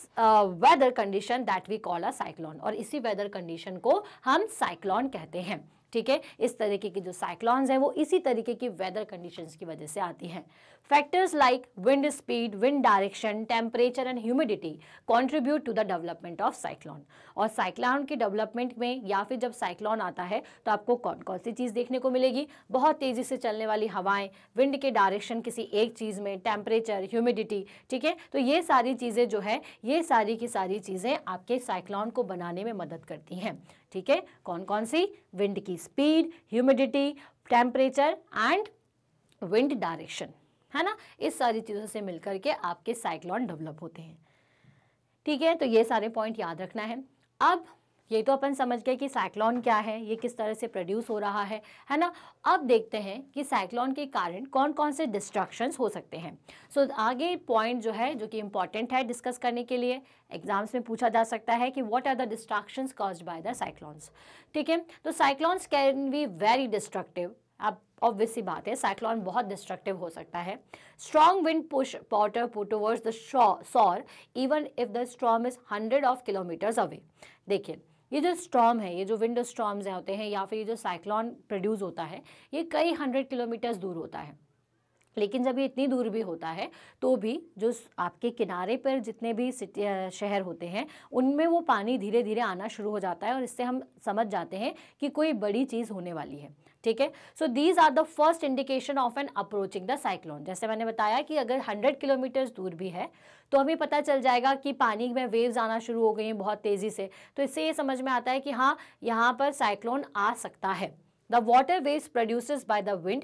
A: weather condition that we call a cyclone और इसी वेदर कंडीशन को हम साइक्लॉन कहते हैं ठीक है इस तरीके की जो साइक्लॉन्स हैं वो इसी तरीके की वेदर कंडीशंस की वजह से आती हैं factors like wind speed wind direction temperature and humidity contribute to the development of cyclone और साइक्लॉन के डेवलपमेंट में या फिर जब साइक्लॉन आता है तो आपको कौन कौन सी चीज़ देखने को मिलेगी बहुत तेज़ी से चलने वाली हवाएं विंड के डायरेक्शन किसी एक चीज़ में टेम्परेचर ह्यूमिडिटी ठीक है तो ये सारी चीज़ें जो है ये सारी की सारी चीज़ें आपके साइक्लॉन को बनाने में मदद करती हैं ठीक है कौन कौन सी विंड की speed humidity temperature and wind direction है ना इस सारी चीज़ों से मिलकर के आपके साइक्लॉन डेवलप होते हैं ठीक है तो ये सारे पॉइंट याद रखना है अब ये तो अपन समझ गए कि साइक्लॉन क्या है ये किस तरह से प्रोड्यूस हो रहा है है ना अब देखते हैं कि साइक्लॉन के कारण कौन कौन से डिस्ट्रक्शंस हो सकते हैं सो so, आगे पॉइंट जो है जो कि इंपॉर्टेंट है डिस्कस करने के लिए एग्जाम्स में पूछा जा सकता है कि what are the destructions cause by the cyclones ठीक है तो cyclones can be very destructive आप ऑब्वियस सी बात है साइक्लॉन बहुत डिस्ट्रक्टिव हो सकता है strong wind push water towards the shore even if the storm is hundred of kilometres away देखिए ये जो स्टॉम है ये जो विंड स्टॉम्स होते हैं या फिर ये जो साइक्लॉन प्रोड्यूस होता है ये कई हंड्रेड किलोमीटर्स दूर होता है लेकिन जब ये इतनी दूर भी होता है तो भी जो आपके किनारे पर जितने भी शहर होते हैं उनमें वो पानी धीरे धीरे आना शुरू हो जाता है और इससे हम समझ जाते हैं कि कोई बड़ी चीज़ होने वाली है ठीक है so these are the first indication of an approaching the cyclone जैसे मैंने बताया कि अगर 100 किलोमीटर दूर भी है तो हमें पता चल जाएगा कि पानी में वेव्स आना शुरू हो गई हैं बहुत तेज़ी से तो इससे ये समझ में आता है कि हाँ यहाँ पर साइक्लोन आ सकता है the water waves water by the wind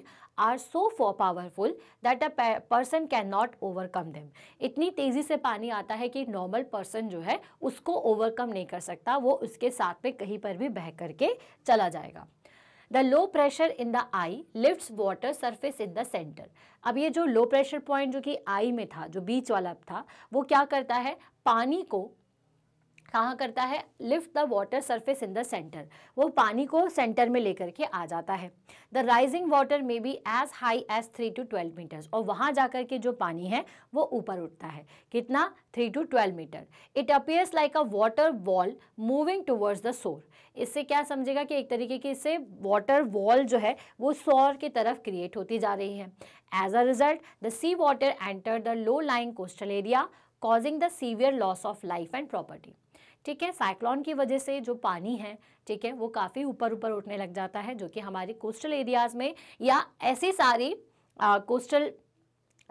A: are so are powerful that a person can not overcome them इतनी तेज़ी से पानी आता है कि नॉर्मल पर्सन जो है उसको ओवरकम नहीं कर सकता वो उसके साथ में कहीं पर भी बह करके चला जाएगा the low pressure in the eye lift water surface in the centre अब ये जो लो प्रेशर पॉइंट जो कि आई में था जो बीच वाला था वो क्या करता है पानी को कहाँ करता है lift the water surface in the centre वो पानी को सेंटर में लेकर के आ जाता है the rising water may be as high as three to twelve metres और वहाँ जा कर के जो पानी है वो ऊपर उठता है कितना three to twelve metre it appears like a water wall moving towards the shore इससे क्या समझेगा कि एक तरीके की इससे वाटर वॉल जो है वो सोर की तरफ क्रिएट होती जा रही है as a result the sea water enter the low lying coastal area causing the severe loss of life and property. ठीक है साइक्लॉन की वजह से जो पानी है ठीक है वो काफ़ी ऊपर ऊपर उठने लग जाता है जो कि हमारे कोस्टल एरियाज़ में या ऐसे सारे कोस्टल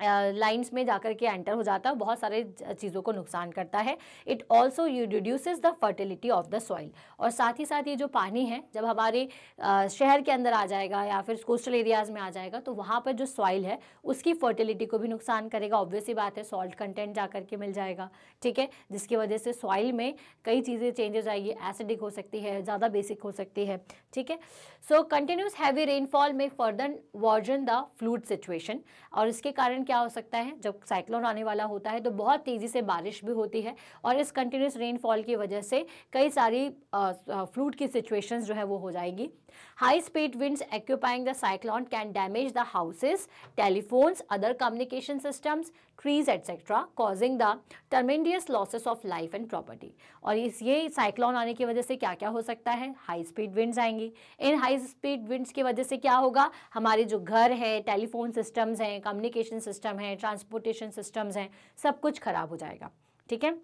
A: लाइंस में जाकर के एंटर हो जाता है बहुत सारे चीज़ों को नुकसान करता है it also you reduces the fertility of the soil और साथ ही साथ ये जो पानी है जब हमारे शहर के अंदर आ जाएगा या फिर कोस्टल एरियाज़ में आ जाएगा तो वहाँ पर जो सॉइल है उसकी फर्टिलिटी को भी नुकसान करेगा ऑब्वियसली बात है सॉल्ट कंटेंट जा करके मिल जाएगा ठीक है जिसकी वजह से सॉइल में कई चीज़ें चेंजेस आएगी एसिडिक हो सकती है ज़्यादा बेसिक हो सकती है ठीक है सो कंटिन्यूस हैवी रेनफॉल में further worsen the flood situation और इसके कारण क्या हो सकता है जब साइक्लोन आने वाला होता है तो बहुत तेज़ी से बारिश भी होती है और इस कंटिन्यूस रेनफॉल की वजह से कई सारी फ्लूट की सिचुएशंस जो है वो हो जाएगी High speed winds occupying the cyclone can damage the houses, telephones, other communication systems, trees etc. causing the tremendous losses of life and property. और इस ये cyclone आने की वजह से क्या क्या हो सकता है high speed winds आएंगी इन high speed winds की वजह से क्या होगा हमारे जो घर है telephone systems हैं communication system है transportation systems हैं सब कुछ खराब हो जाएगा ठीक है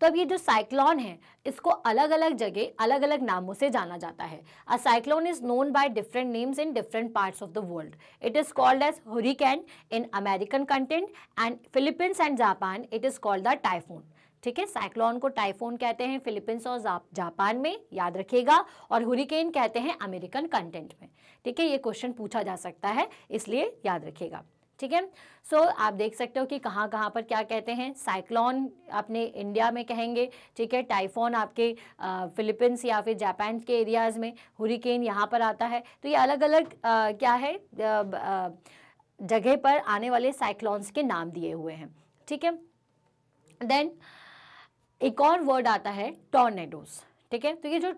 A: तो अब ये जो साइक्लॉन है इसको अलग अलग जगह अलग अलग नामों से जाना जाता है a cyclone is known by different names in different parts of the world it is called as hurricane in American continent and Philippines and Japan it is called the typhoon ठीक है साइक्लोन को typhoon कहते हैं Philippines और Japan में याद रखिएगा और हुरिकेन कहते हैं अमेरिकन कंटेंट में ठीक है ये क्वेश्चन पूछा जा सकता है इसलिए याद रखिएगा ठीक है सो आप देख सकते हो कि कहाँ कहाँ पर क्या कहते हैं साइक्लोन अपने इंडिया में कहेंगे ठीक है टाइफोन आपके फिलीपींस या फिर जापान के एरियाज़ में हुरिकेन यहाँ पर आता है तो ये अलग अलग आ, क्या है जगह पर आने वाले साइक्लोन्स के नाम दिए हुए हैं ठीक है देन एक और वर्ड आता है टॉर्नेडोज़ ठीक है तो ये जो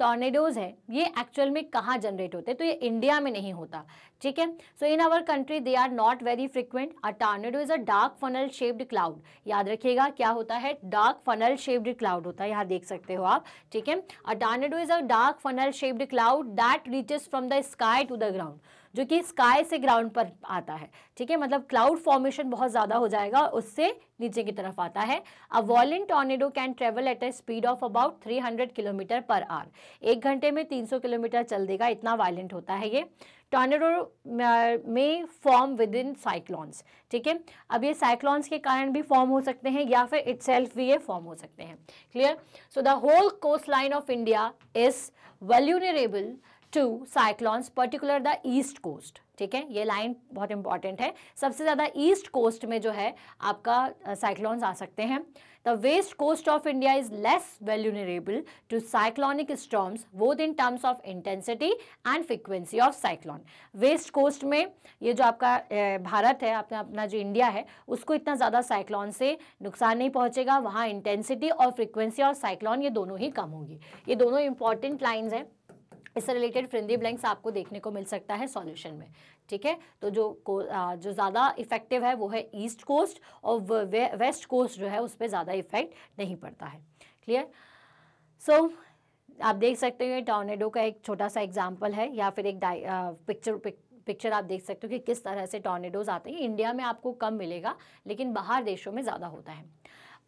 A: टॉर्नेडोज है ये एक्चुअल में कहाँ जनरेट होते हैं तो ये इंडिया में नहीं होता ठीक है so in our country they are not very frequent a tornado is a dark funnel shaped cloud याद रखिएगा क्या होता है डार्क फनल शेप्ड क्लाउड होता है यहाँ देख सकते हो आप ठीक है a tornado is a dark funnel shaped cloud that reaches from the sky to the ground जो कि स्काई से ग्राउंड पर आता है ठीक है मतलब क्लाउड फॉर्मेशन बहुत ज़्यादा हो जाएगा उससे नीचे की तरफ आता है a violent tornado can travel at a speed of about 300 kilometre per hour एक घंटे में 300 किलोमीटर चल देगा इतना वायलेंट होता है ये टॉर्नेडो में फॉर्म विद इन साइक्लॉन्स ठीक है अब ये साइक्लॉन्स के कारण भी फॉर्म हो सकते हैं या फिर इट भी ये फॉर्म हो सकते हैं clear so the whole coast line of India is vulnerable to cyclones particular the east coast ठीक है ये लाइन बहुत इंपॉर्टेंट है सबसे ज़्यादा ईस्ट कोस्ट में जो है आपका साइक्लॉन्स uh, आ सकते हैं the west coast of India is less vulnerable to cyclonic storms वो in terms of intensity and frequency of cyclone west coast में ये जो आपका uh, भारत है अपना अपना जो इंडिया है उसको इतना ज़्यादा साइक्लॉन से नुकसान नहीं पहुँचेगा वहाँ इंटेंसिटी और फ्रिक्वेंसी ऑफ साइक्लॉन ये दोनों ही कम होगी ये दोनों इंपॉर्टेंट लाइन्स हैं इससे रिलेटेड फ्रिंदी ब्लैंक्स आपको देखने को मिल सकता है सॉल्यूशन में ठीक है तो जो जो ज़्यादा इफेक्टिव है वो है ईस्ट कोस्ट और वे, वेस्ट कोस्ट जो है उस पर ज़्यादा इफेक्ट नहीं पड़ता है क्लियर सो so, आप देख सकते हो टॉर्नेडो का एक छोटा सा एग्जाम्पल है या फिर एक पिक्चर पिक, पिक्चर आप देख सकते हो कि किस तरह से टॉर्नेडोज आते हैं इंडिया में आपको कम मिलेगा लेकिन बाहर देशों में ज़्यादा होता है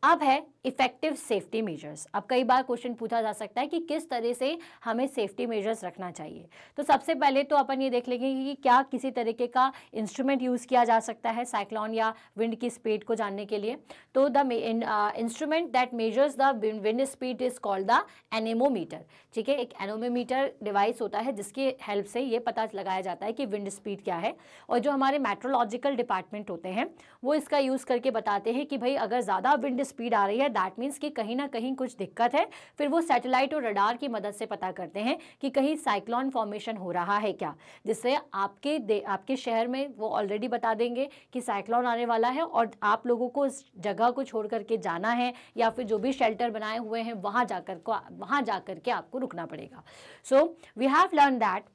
A: अब है इफेक्टिव सेफ्टी मेजर्स अब कई बार क्वेश्चन पूछा जा सकता है कि किस तरह से हमें सेफ्टी मेजर्स रखना चाहिए तो सबसे पहले तो अपन ये देख लेंगे कि क्या किसी तरीके का इंस्ट्रूमेंट यूज़ किया जा सकता है साइक्लॉन या विंड की स्पीड को जानने के लिए तो the instrument that measures the wind speed is called the anemometer ठीक है एक एनोमीटर डिवाइस होता है जिसकी हेल्प से ये पता लगाया जाता है कि विंड स्पीड क्या है और जो हमारे मेट्रोलॉजिकल डिपार्टमेंट होते हैं वो इसका यूज़ करके बताते हैं कि भाई अगर ज़्यादा विंड स्पीड आ रही है दैट मीन्स कि कहीं ना कहीं कुछ दिक्कत है फिर वो सैटेलाइट और रडार की मदद से पता करते हैं कि कहीं साइक्लॉन फॉर्मेशन हो रहा है क्या जिससे आपके दे आपके शहर में वो ऑलरेडी बता देंगे कि साइक्लॉन आने वाला है और आप लोगों को उस जगह को छोड़ करके जाना है या फिर जो भी शेल्टर बनाए हुए हैं वहाँ जाकर को वहाँ जा के आपको रुकना पड़ेगा so we have learn that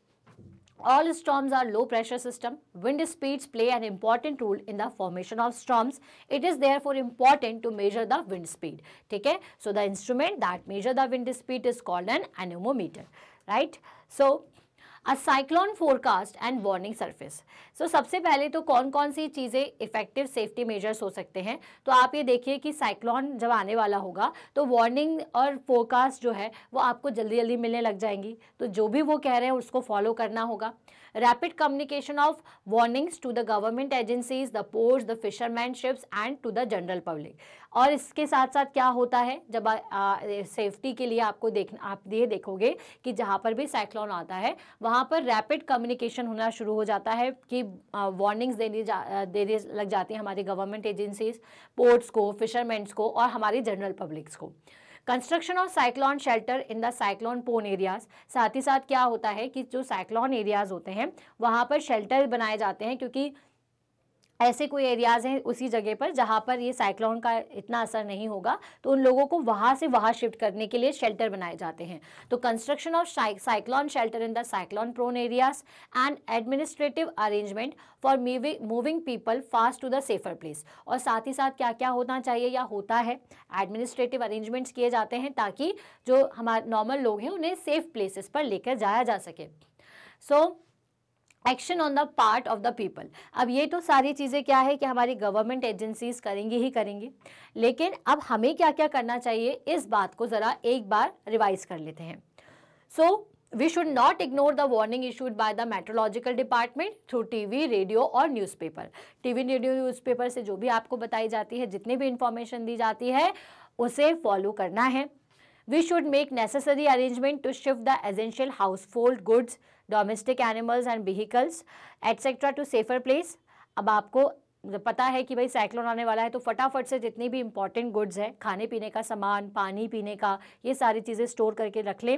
A: All storms are low pressure system. Wind speeds play an important role in the formation of storms. It is therefore important to measure the wind speed. Okay? So the instrument that measure the wind speed is called an anemometer. Right? So a cyclone forecast and warning service so सबसे पहले तो कौन कौन सी चीज़ें effective safety measures हो सकते हैं तो आप ये देखिए कि साइक्लोन जब आने वाला होगा तो वार्निंग और फोरकास्ट जो है वो आपको जल्दी जल्दी मिलने लग जाएंगी तो जो भी वो कह रहे हैं उसको फॉलो करना होगा rapid communication of warnings to the government agencies, the ports, the fishermen ships and to the general public. और इसके साथ साथ क्या होता है जब सेफ्टी के लिए आपको देख आप ये देखोगे कि जहाँ पर भी साइक्लोन आता है वहाँ पर रैपिड कम्युनिकेशन होना शुरू हो जाता है कि वार्निंग्स देने जा देने लग जाती है हमारी गवर्नमेंट एजेंसीज पोर्ट्स को फिशरमैंस को और हमारी जनरल पब्लिक्स को construction of cyclone shelter in the cyclone prone areas साथ ही साथ क्या होता है कि जो साइक्लॉन एरियाज होते हैं वहाँ पर शेल्टर बनाए जाते हैं क्योंकि ऐसे कोई एरियाज़ हैं उसी जगह पर जहाँ पर ये साइक्लोन का इतना असर नहीं होगा तो उन लोगों को वहाँ से वहाँ शिफ्ट करने के लिए शेल्टर बनाए जाते हैं तो construction of cyclone shelter in the cyclone prone areas and administrative arrangement for moving people fast to the safer place और साथ ही साथ क्या क्या होना चाहिए या होता है एडमिनिस्ट्रेटिव अरेंजमेंट्स किए जाते हैं ताकि जो हमारे नॉर्मल लोग हैं उन्हें सेफ प्लेसेस पर लेकर जाया जा सके so so, action on the part of the people अब ये तो सारी चीज़ें क्या है कि हमारी गवर्नमेंट एजेंसीज करेंगी ही करेंगी लेकिन अब हमें क्या क्या करना चाहिए इस बात को ज़रा एक बार रिवाइज कर लेते हैं so we should not ignore the warning issued by the meteorological department through TV radio और न्यूज़पेपर टीवी रेडियो न्यूज़पेपर से जो भी आपको बताई जाती है जितनी भी इंफॉर्मेशन दी जाती है उसे फॉलो करना है we should make necessary arrangement to shift the essential household goods domestic animals and vehicles etcetera to safer place अब आपको पता है कि भाई साइक्लोन आने वाला है तो फटाफट से जितनी भी इंपॉर्टेंट गुड्स हैं खाने पीने का सामान पानी पीने का ये सारी चीज़ें स्टोर करके रख लें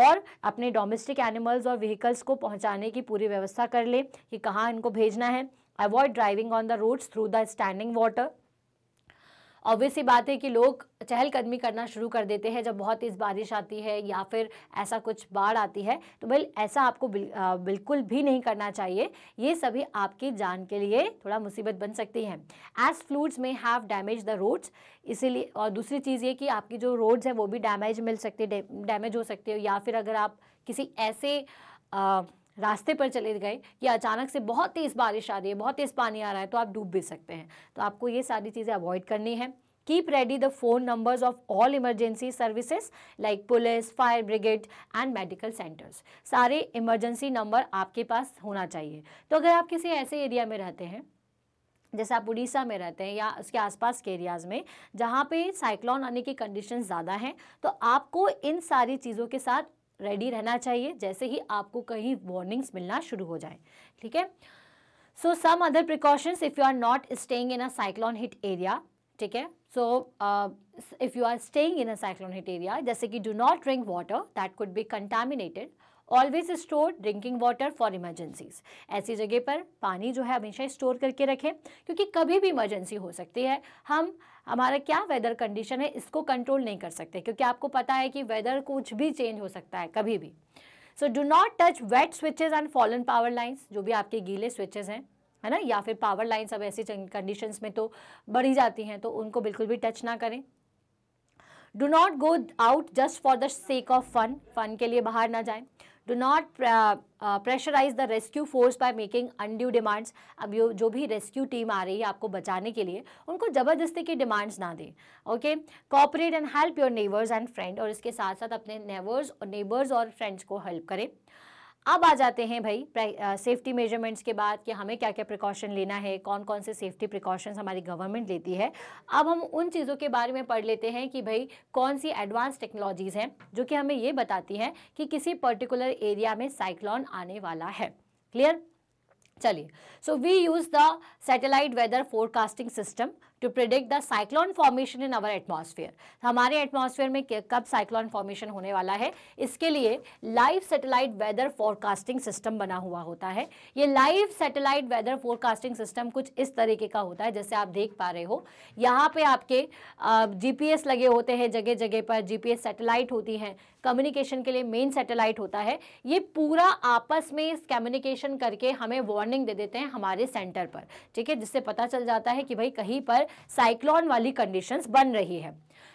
A: और अपने डोमेस्टिक एनिमल्स और व्हीकल्स को पहुंचाने की पूरी व्यवस्था कर लें कि कहाँ इनको भेजना है avoid driving on the roads through the standing water obvious ही बात है कि लोग चहलकदमी करना शुरू कर देते हैं जब बहुत तेज़ बारिश आती है या फिर ऐसा कुछ बाढ़ आती है तो भाई ऐसा आपको बिल, आ, बिल्कुल भी नहीं करना चाहिए ये सभी आपकी जान के लिए थोड़ा मुसीबत बन सकती है as floods may have damage the roads इसीलिए और दूसरी चीज़ ये कि आपकी जो रोड्स हैं वो भी डैमेज मिल सकती डैमेज हो सकती है या फिर अगर आप किसी ऐसे आ, रास्ते पर चले गए या अचानक से बहुत तेज़ बारिश आ रही है बहुत तेज़ पानी आ रहा है तो आप डूब भी सकते हैं तो आपको ये सारी चीज़ें अवॉइड करनी है keep ready the phone numbers of all emergency services like police fire brigade and medical centres सारे इमरजेंसी नंबर आपके पास होना चाहिए तो अगर आप किसी ऐसे एरिया में रहते हैं जैसे आप उड़ीसा में रहते हैं या उसके आसपास के एरियाज़ में जहाँ पे साइक्लोन आने की कंडीशन ज़्यादा हैं तो आपको इन सारी चीज़ों के साथ रेडी रहना चाहिए जैसे ही आपको कहीं वार्निंग्स मिलना शुरू हो जाए ठीक है so some other precautions if you are not staying in a cyclone hit area ठीक है so if you are staying in a cyclone hit area जैसे कि do not drink water that could be contaminated always store drinking water for emergencies ऐसी जगह पर पानी जो है हमेशा स्टोर करके रखें क्योंकि कभी भी इमरजेंसी हो सकती है हम हमारा क्या वेदर कंडीशन है इसको कंट्रोल नहीं कर सकते क्योंकि आपको पता है कि वेदर कुछ भी चेंज हो सकता है कभी भी so do not touch wet switches and fallen power lines जो भी आपके गीले स्विचेज हैं है ना या फिर पावर लाइन्स अब ऐसी कंडीशंस में तो बढ़ी जाती हैं तो उनको बिल्कुल भी टच ना करें do not go out just for the sake of fun fun के लिए बाहर ना जाएं do not pressurise the rescue force by making undue demands अब यो जो भी रेस्क्यू टीम आ रही है आपको बचाने के लिए उनको ज़बरदस्ती की डिमांड्स ना दें okay cooperate and help your neighbours and friend और इसके साथ साथ अपने नेबर्स और नेबर्स और फ्रेंड्स को हेल्प करें अब आ जाते हैं भाई सेफ्टी मेजरमेंट्स के बाद कि हमें क्या क्या प्रिकॉशन लेना है कौन कौन से सेफ्टी प्रिकॉशंस हमारी गवर्नमेंट लेती है अब हम उन चीज़ों के बारे में पढ़ लेते हैं कि भाई कौन सी एडवांस टेक्नोलॉजीज़ हैं जो कि हमें ये बताती हैं कि किसी पर्टिकुलर एरिया में साइक्लॉन आने वाला है क्लियर चलिए so we use the satellite weather forecasting system to predict the cyclone formation in our atmosphere हमारे एटमोसफियर में कब साइक्लोन फॉर्मेशन होने वाला है इसके लिए live satellite weather forecasting system बना हुआ होता है ये live satellite weather forecasting system कुछ इस तरीके का होता है जैसे आप देख पा रहे हो यहाँ पे आपके जीपीएस लगे होते हैं जगह जगह पर जीपीएस सैटेलाइट होती हैं कम्युनिकेशन के लिए मेन सैटेलाइट होता है ये पूरा आपस में कम्युनिकेशन करके हमें वार्निंग दे देते हैं हमारे सेंटर पर ठीक है जिससे पता चल जाता है कि भाई कहीं पर साइक्लॉन वाली कंडीशन बन रही है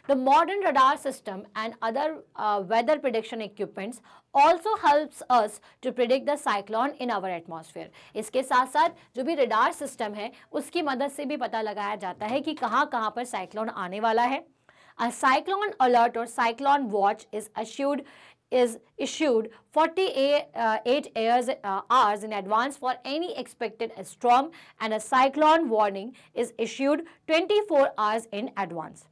A: the modern radar system and other weather prediction equipments also help us to predict the cyclone in our atmosphere इसके साथ साथ जो भी रडार सिस्टम है उसकी मदद से भी पता लगाया जाता है कि कहाँ कहाँ पर साइक्लॉन आने वाला है A cyclone alert or cyclone watch is issued is issued 48 uh, hours, uh, hours in advance for any expected storm and a cyclone warning is issued 24 hours in advance.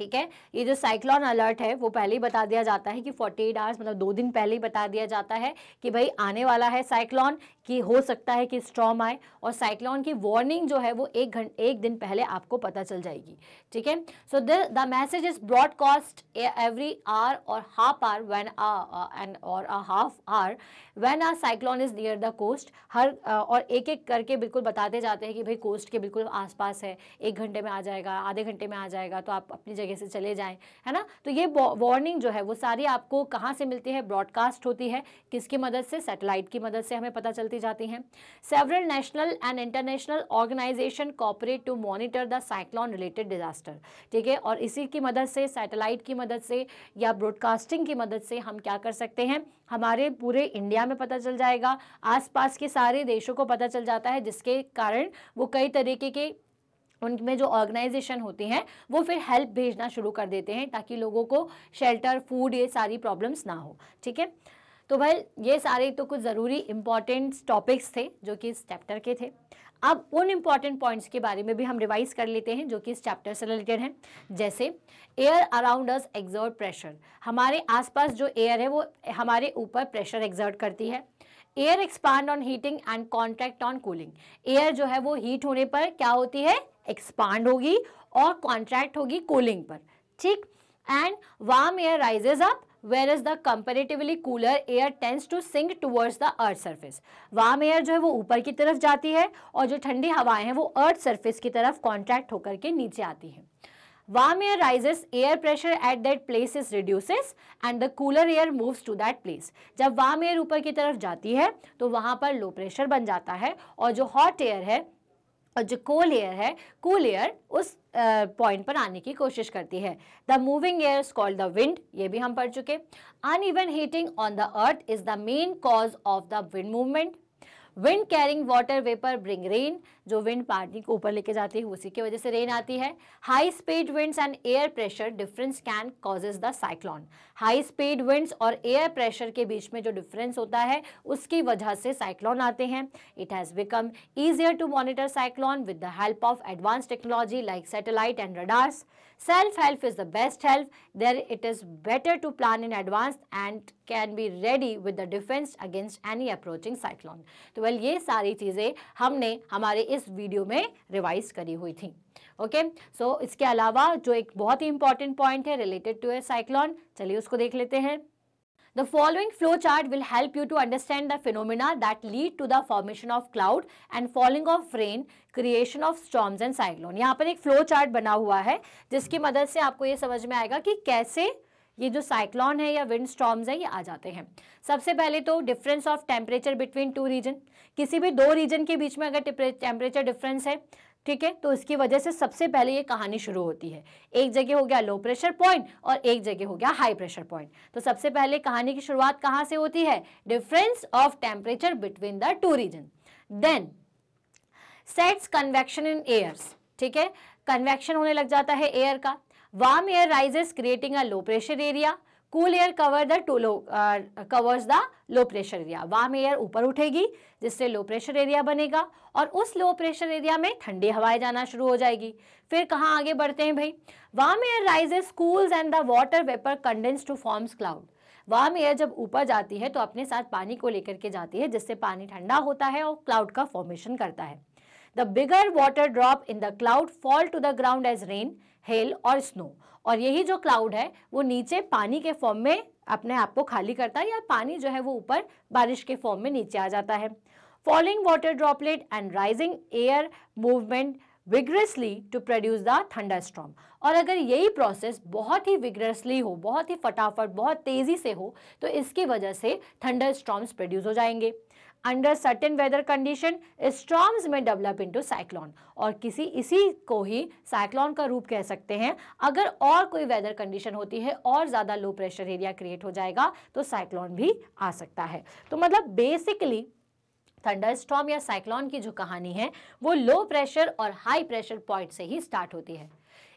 A: ठीक है ये जो साइक्लॉन अलर्ट है वो पहले ही बता दिया जाता है कि 48 आवर्स मतलब दो दिन पहले ही बता दिया जाता है कि भाई आने वाला है साइक्लॉन कि हो सकता है कि स्ट्रॉम आए और साइक्लॉन की वार्निंग जो है वो एक घंटे एक दिन पहले आपको पता चल जाएगी ठीक है so the message is broadcast every hour or half hour when and or a half hour when a cyclone is near the coast हर uh, और एक एक करके बिल्कुल बताते जाते हैं कि भाई कोस्ट के बिल्कुल आसपास है एक घंटे में आ जाएगा आधे घंटे में आ जाएगा तो आप अपनी जगह जगह से चले जाएं है ना तो ये वार्निंग जो है वो सारी आपको कहाँ से मिलती है ब्रॉडकास्ट होती है किसकी मदद से सैटेलाइट की मदद से हमें पता चलती जाती हैं several national and international organisation cooperate to monitor the cyclone related disaster ठीक है और इसी की मदद से सैटेलाइट की मदद से या ब्रॉडकास्टिंग की मदद से हम क्या कर सकते हैं हमारे पूरे इंडिया में पता चल जाएगा आसपास के सारे देशों को पता चल जाता है जिसके कारण वो कई तरीके के उनमें जो ऑर्गेनाइजेशन होती हैं वो फिर हेल्प भेजना शुरू कर देते हैं ताकि लोगों को शेल्टर फूड ये सारी प्रॉब्लम्स ना हो ठीक है तो भाई ये सारे तो कुछ ज़रूरी इम्पॉर्टेंट टॉपिक्स थे जो कि इस चैप्टर के थे अब उन इम्पॉर्टेंट पॉइंट्स के बारे में भी हम रिवाइज कर लेते हैं जो कि इस चैप्टर से रिलेटेड हैं जैसे air around us exert pressure हमारे आसपास जो एयर है वो हमारे ऊपर प्रेशर एग्जर्ट करती है air expand on heating and contract on cooling air जो है वो हीट होने पर क्या होती है एक्सपांड होगी और कॉन्ट्रैक्ट होगी कूलिंग पर ठीक and warm air rises up where is the comparatively cooler air tends to sink towards the earth surface warm air जो है वो ऊपर की तरफ जाती है और जो ठंडी हवाएं हैं वो अर्थ सर्फेस की तरफ कॉन्ट्रैक्ट होकर के नीचे आती हैं warm air rises air pressure at that place is reduces and the cooler air moves to that place jab warm air upar ki taraf jati hai to wahan par low pressure ban jata hai aur jo hot air hai और जो cold air है cool air उस point पर आने की कोशिश करती है the moving air is called the wind ये भी हम पढ़ चुके uneven heating on the earth is the main cause of the wind movement wind carrying water vapour bring rain जो विंड पार्टी को ऊपर लेके जाती है उसी की वजह से रेन आती है high speed winds and air pressure difference can causes the cyclone high speed winds और एयर प्रेशर के बीच में जो डिफरेंस होता है उसकी वजह से साइक्लॉन आते हैं it has become easier to monitor cyclone with the help of advance technology like satellite and radars self help is the best help there it is better to plan in advance and can be ready with the defence against any approaching cyclone तो well ये सारी चीज़ें हमने हमारे इस video में revise करी हुई थी ओके okay? सो so, इसके अलावा जो एक बहुत ही इंपॉर्टेंट पॉइंट है रिलेटेड टू ए साइक्लॉन चलिए उसको देख लेते हैं The following flow chart will help you to understand the phenomena that lead to the formation of cloud and falling of rain, creation of storms and cyclone. yahan par ek flow chart bana hua hai jiski madad se aapko ye samajh mein aayega ki kaise ये जो cyclone है या wind storms है ये आ जाते हैं सबसे पहले तो difference of temperature between two region किसी भी दो रीजन के बीच में अगर टेम्परेचर डिफरेंस है ठीक है तो इसकी वजह से सबसे पहले ये कहानी शुरू होती है एक जगह हो गया लो प्रेशर पॉइंट और एक जगह हो गया हाई प्रेशर पॉइंट तो सबसे पहले कहानी की शुरुआत कहाँ से होती है difference of temperature between the two region then sets convection in airs ठीक है कन्वेक्शन होने लग जाता है एयर का warm air rises creating a low pressure area cool air cover the to low covers the low pressure area warm air ऊपर उठेगी जिससे लो प्रेशर एरिया बनेगा और उस लो प्रेशर एरिया में ठंडी हवाएं जाना शुरू हो जाएगी फिर कहाँ आगे बढ़ते हैं भाई warm air rises cools and the water vapour condense to forms cloud warm air जब ऊपर जाती है तो अपने साथ पानी को लेकर के जाती है जिससे पानी ठंडा होता है और क्लाउड का फॉर्मेशन करता है The bigger water drop in the cloud fall to the ground as rain, hail or snow. और यही जो क्लाउड है वो नीचे पानी के फॉर्म में अपने आप को खाली करता है या पानी जो है वो ऊपर बारिश के फॉर्म में नीचे आ जाता है falling water droplet and rising air movement vigorously to produce the thunder storm और अगर यही प्रोसेस बहुत ही विग्रसली हो बहुत ही फटाफट बहुत तेज़ी से हो तो इसकी वजह से थंडर स्ट्रॉम्स प्रोड्यूस हो जाएंगे under certain weather condition storms may develop into cyclone और किसी इसी को ही साइक्लोन का रूप कह सकते हैं अगर और कोई वेदर कंडीशन होती है और ज़्यादा लो प्रेशर एरिया क्रिएट हो जाएगा तो साइक्लोन भी आ सकता है तो मतलब बेसिकली स्ट्रॉम या साइक्लोन की जो कहानी है वो लो प्रेशर और हाई प्रेशर पॉइंट से ही स्टार्ट होती है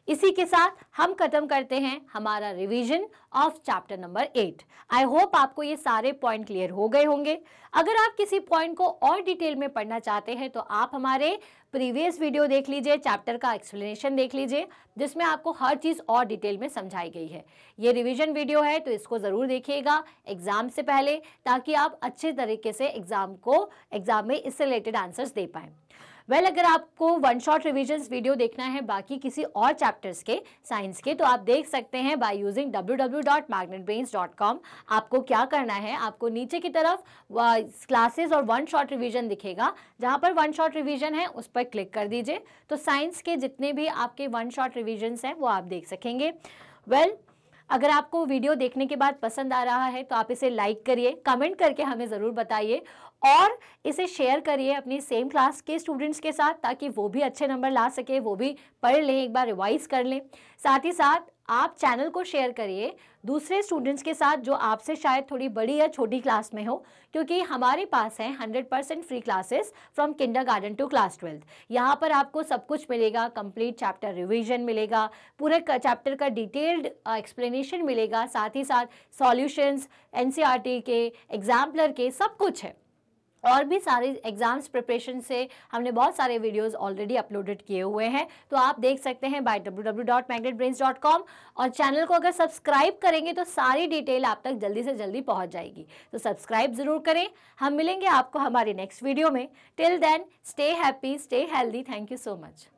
A: इसी के साथ हम ख़त्म करते हैं हमारा revision of chapter number eight I hope आपको ये सारे पॉइंट क्लियर हो गए होंगे अगर आप किसी पॉइंट को और डिटेल में पढ़ना चाहते हैं तो आप हमारे प्रीवियस वीडियो देख लीजिए चैप्टर का एक्सप्लेनेशन देख लीजिए जिसमें आपको हर चीज़ और डिटेल में समझाई गई है ये रिवीजन वीडियो है तो इसको ज़रूर देखिएगा एग्ज़ाम से पहले ताकि आप अच्छे तरीके से एग्ज़ाम को एग्ज़ाम में इससे रिलेटेड आंसर्स दे पाएँ वेल well, अगर आपको वन शॉट रिविजन वीडियो देखना है बाकी किसी और चैप्टर्स के साइंस के तो आप देख सकते हैं बाय यूजिंग डब्ल्यू आपको क्या करना है आपको नीचे की तरफ क्लासेस uh, और वन शॉट रिविजन दिखेगा जहाँ पर वन शॉट रिविजन है उस पर क्लिक कर दीजिए तो साइंस के जितने भी आपके वन शॉट रिविजन्स हैं वो आप देख सकेंगे वेल well, अगर आपको वीडियो देखने के बाद पसंद आ रहा है तो आप इसे लाइक करिए कमेंट करके हमें ज़रूर बताइए और इसे शेयर करिए अपनी सेम क्लास के स्टूडेंट्स के साथ ताकि वो भी अच्छे नंबर ला सके वो भी पढ़ लें एक बार रिवाइज कर लें साथ ही साथ आप चैनल को शेयर करिए दूसरे स्टूडेंट्स के साथ जो आपसे शायद थोड़ी बड़ी या छोटी क्लास में हो क्योंकि हमारे पास हैं 100 percent free classes from kindergarten to class twelfth यहाँ पर आपको सब कुछ मिलेगा कंप्लीट चैप्टर रिवीजन मिलेगा पूरे चैप्टर का डिटेल्ड एक्सप्लेनेशन मिलेगा साथ ही साथ सॉल्यूशंस एन e के एग्जाम्पलर के सब कुछ है और भी सारी एग्ज़ाम्स प्रिपरेशन से हमने बहुत सारे वीडियोस ऑलरेडी अपलोडेड किए हुए हैं तो आप देख सकते हैं बाय डब्ल्यू और चैनल को अगर सब्सक्राइब करेंगे तो सारी डिटेल आप तक जल्दी से जल्दी पहुंच जाएगी तो सब्सक्राइब ज़रूर करें हम मिलेंगे आपको हमारी नेक्स्ट वीडियो में till then stay happy stay healthy thank you so much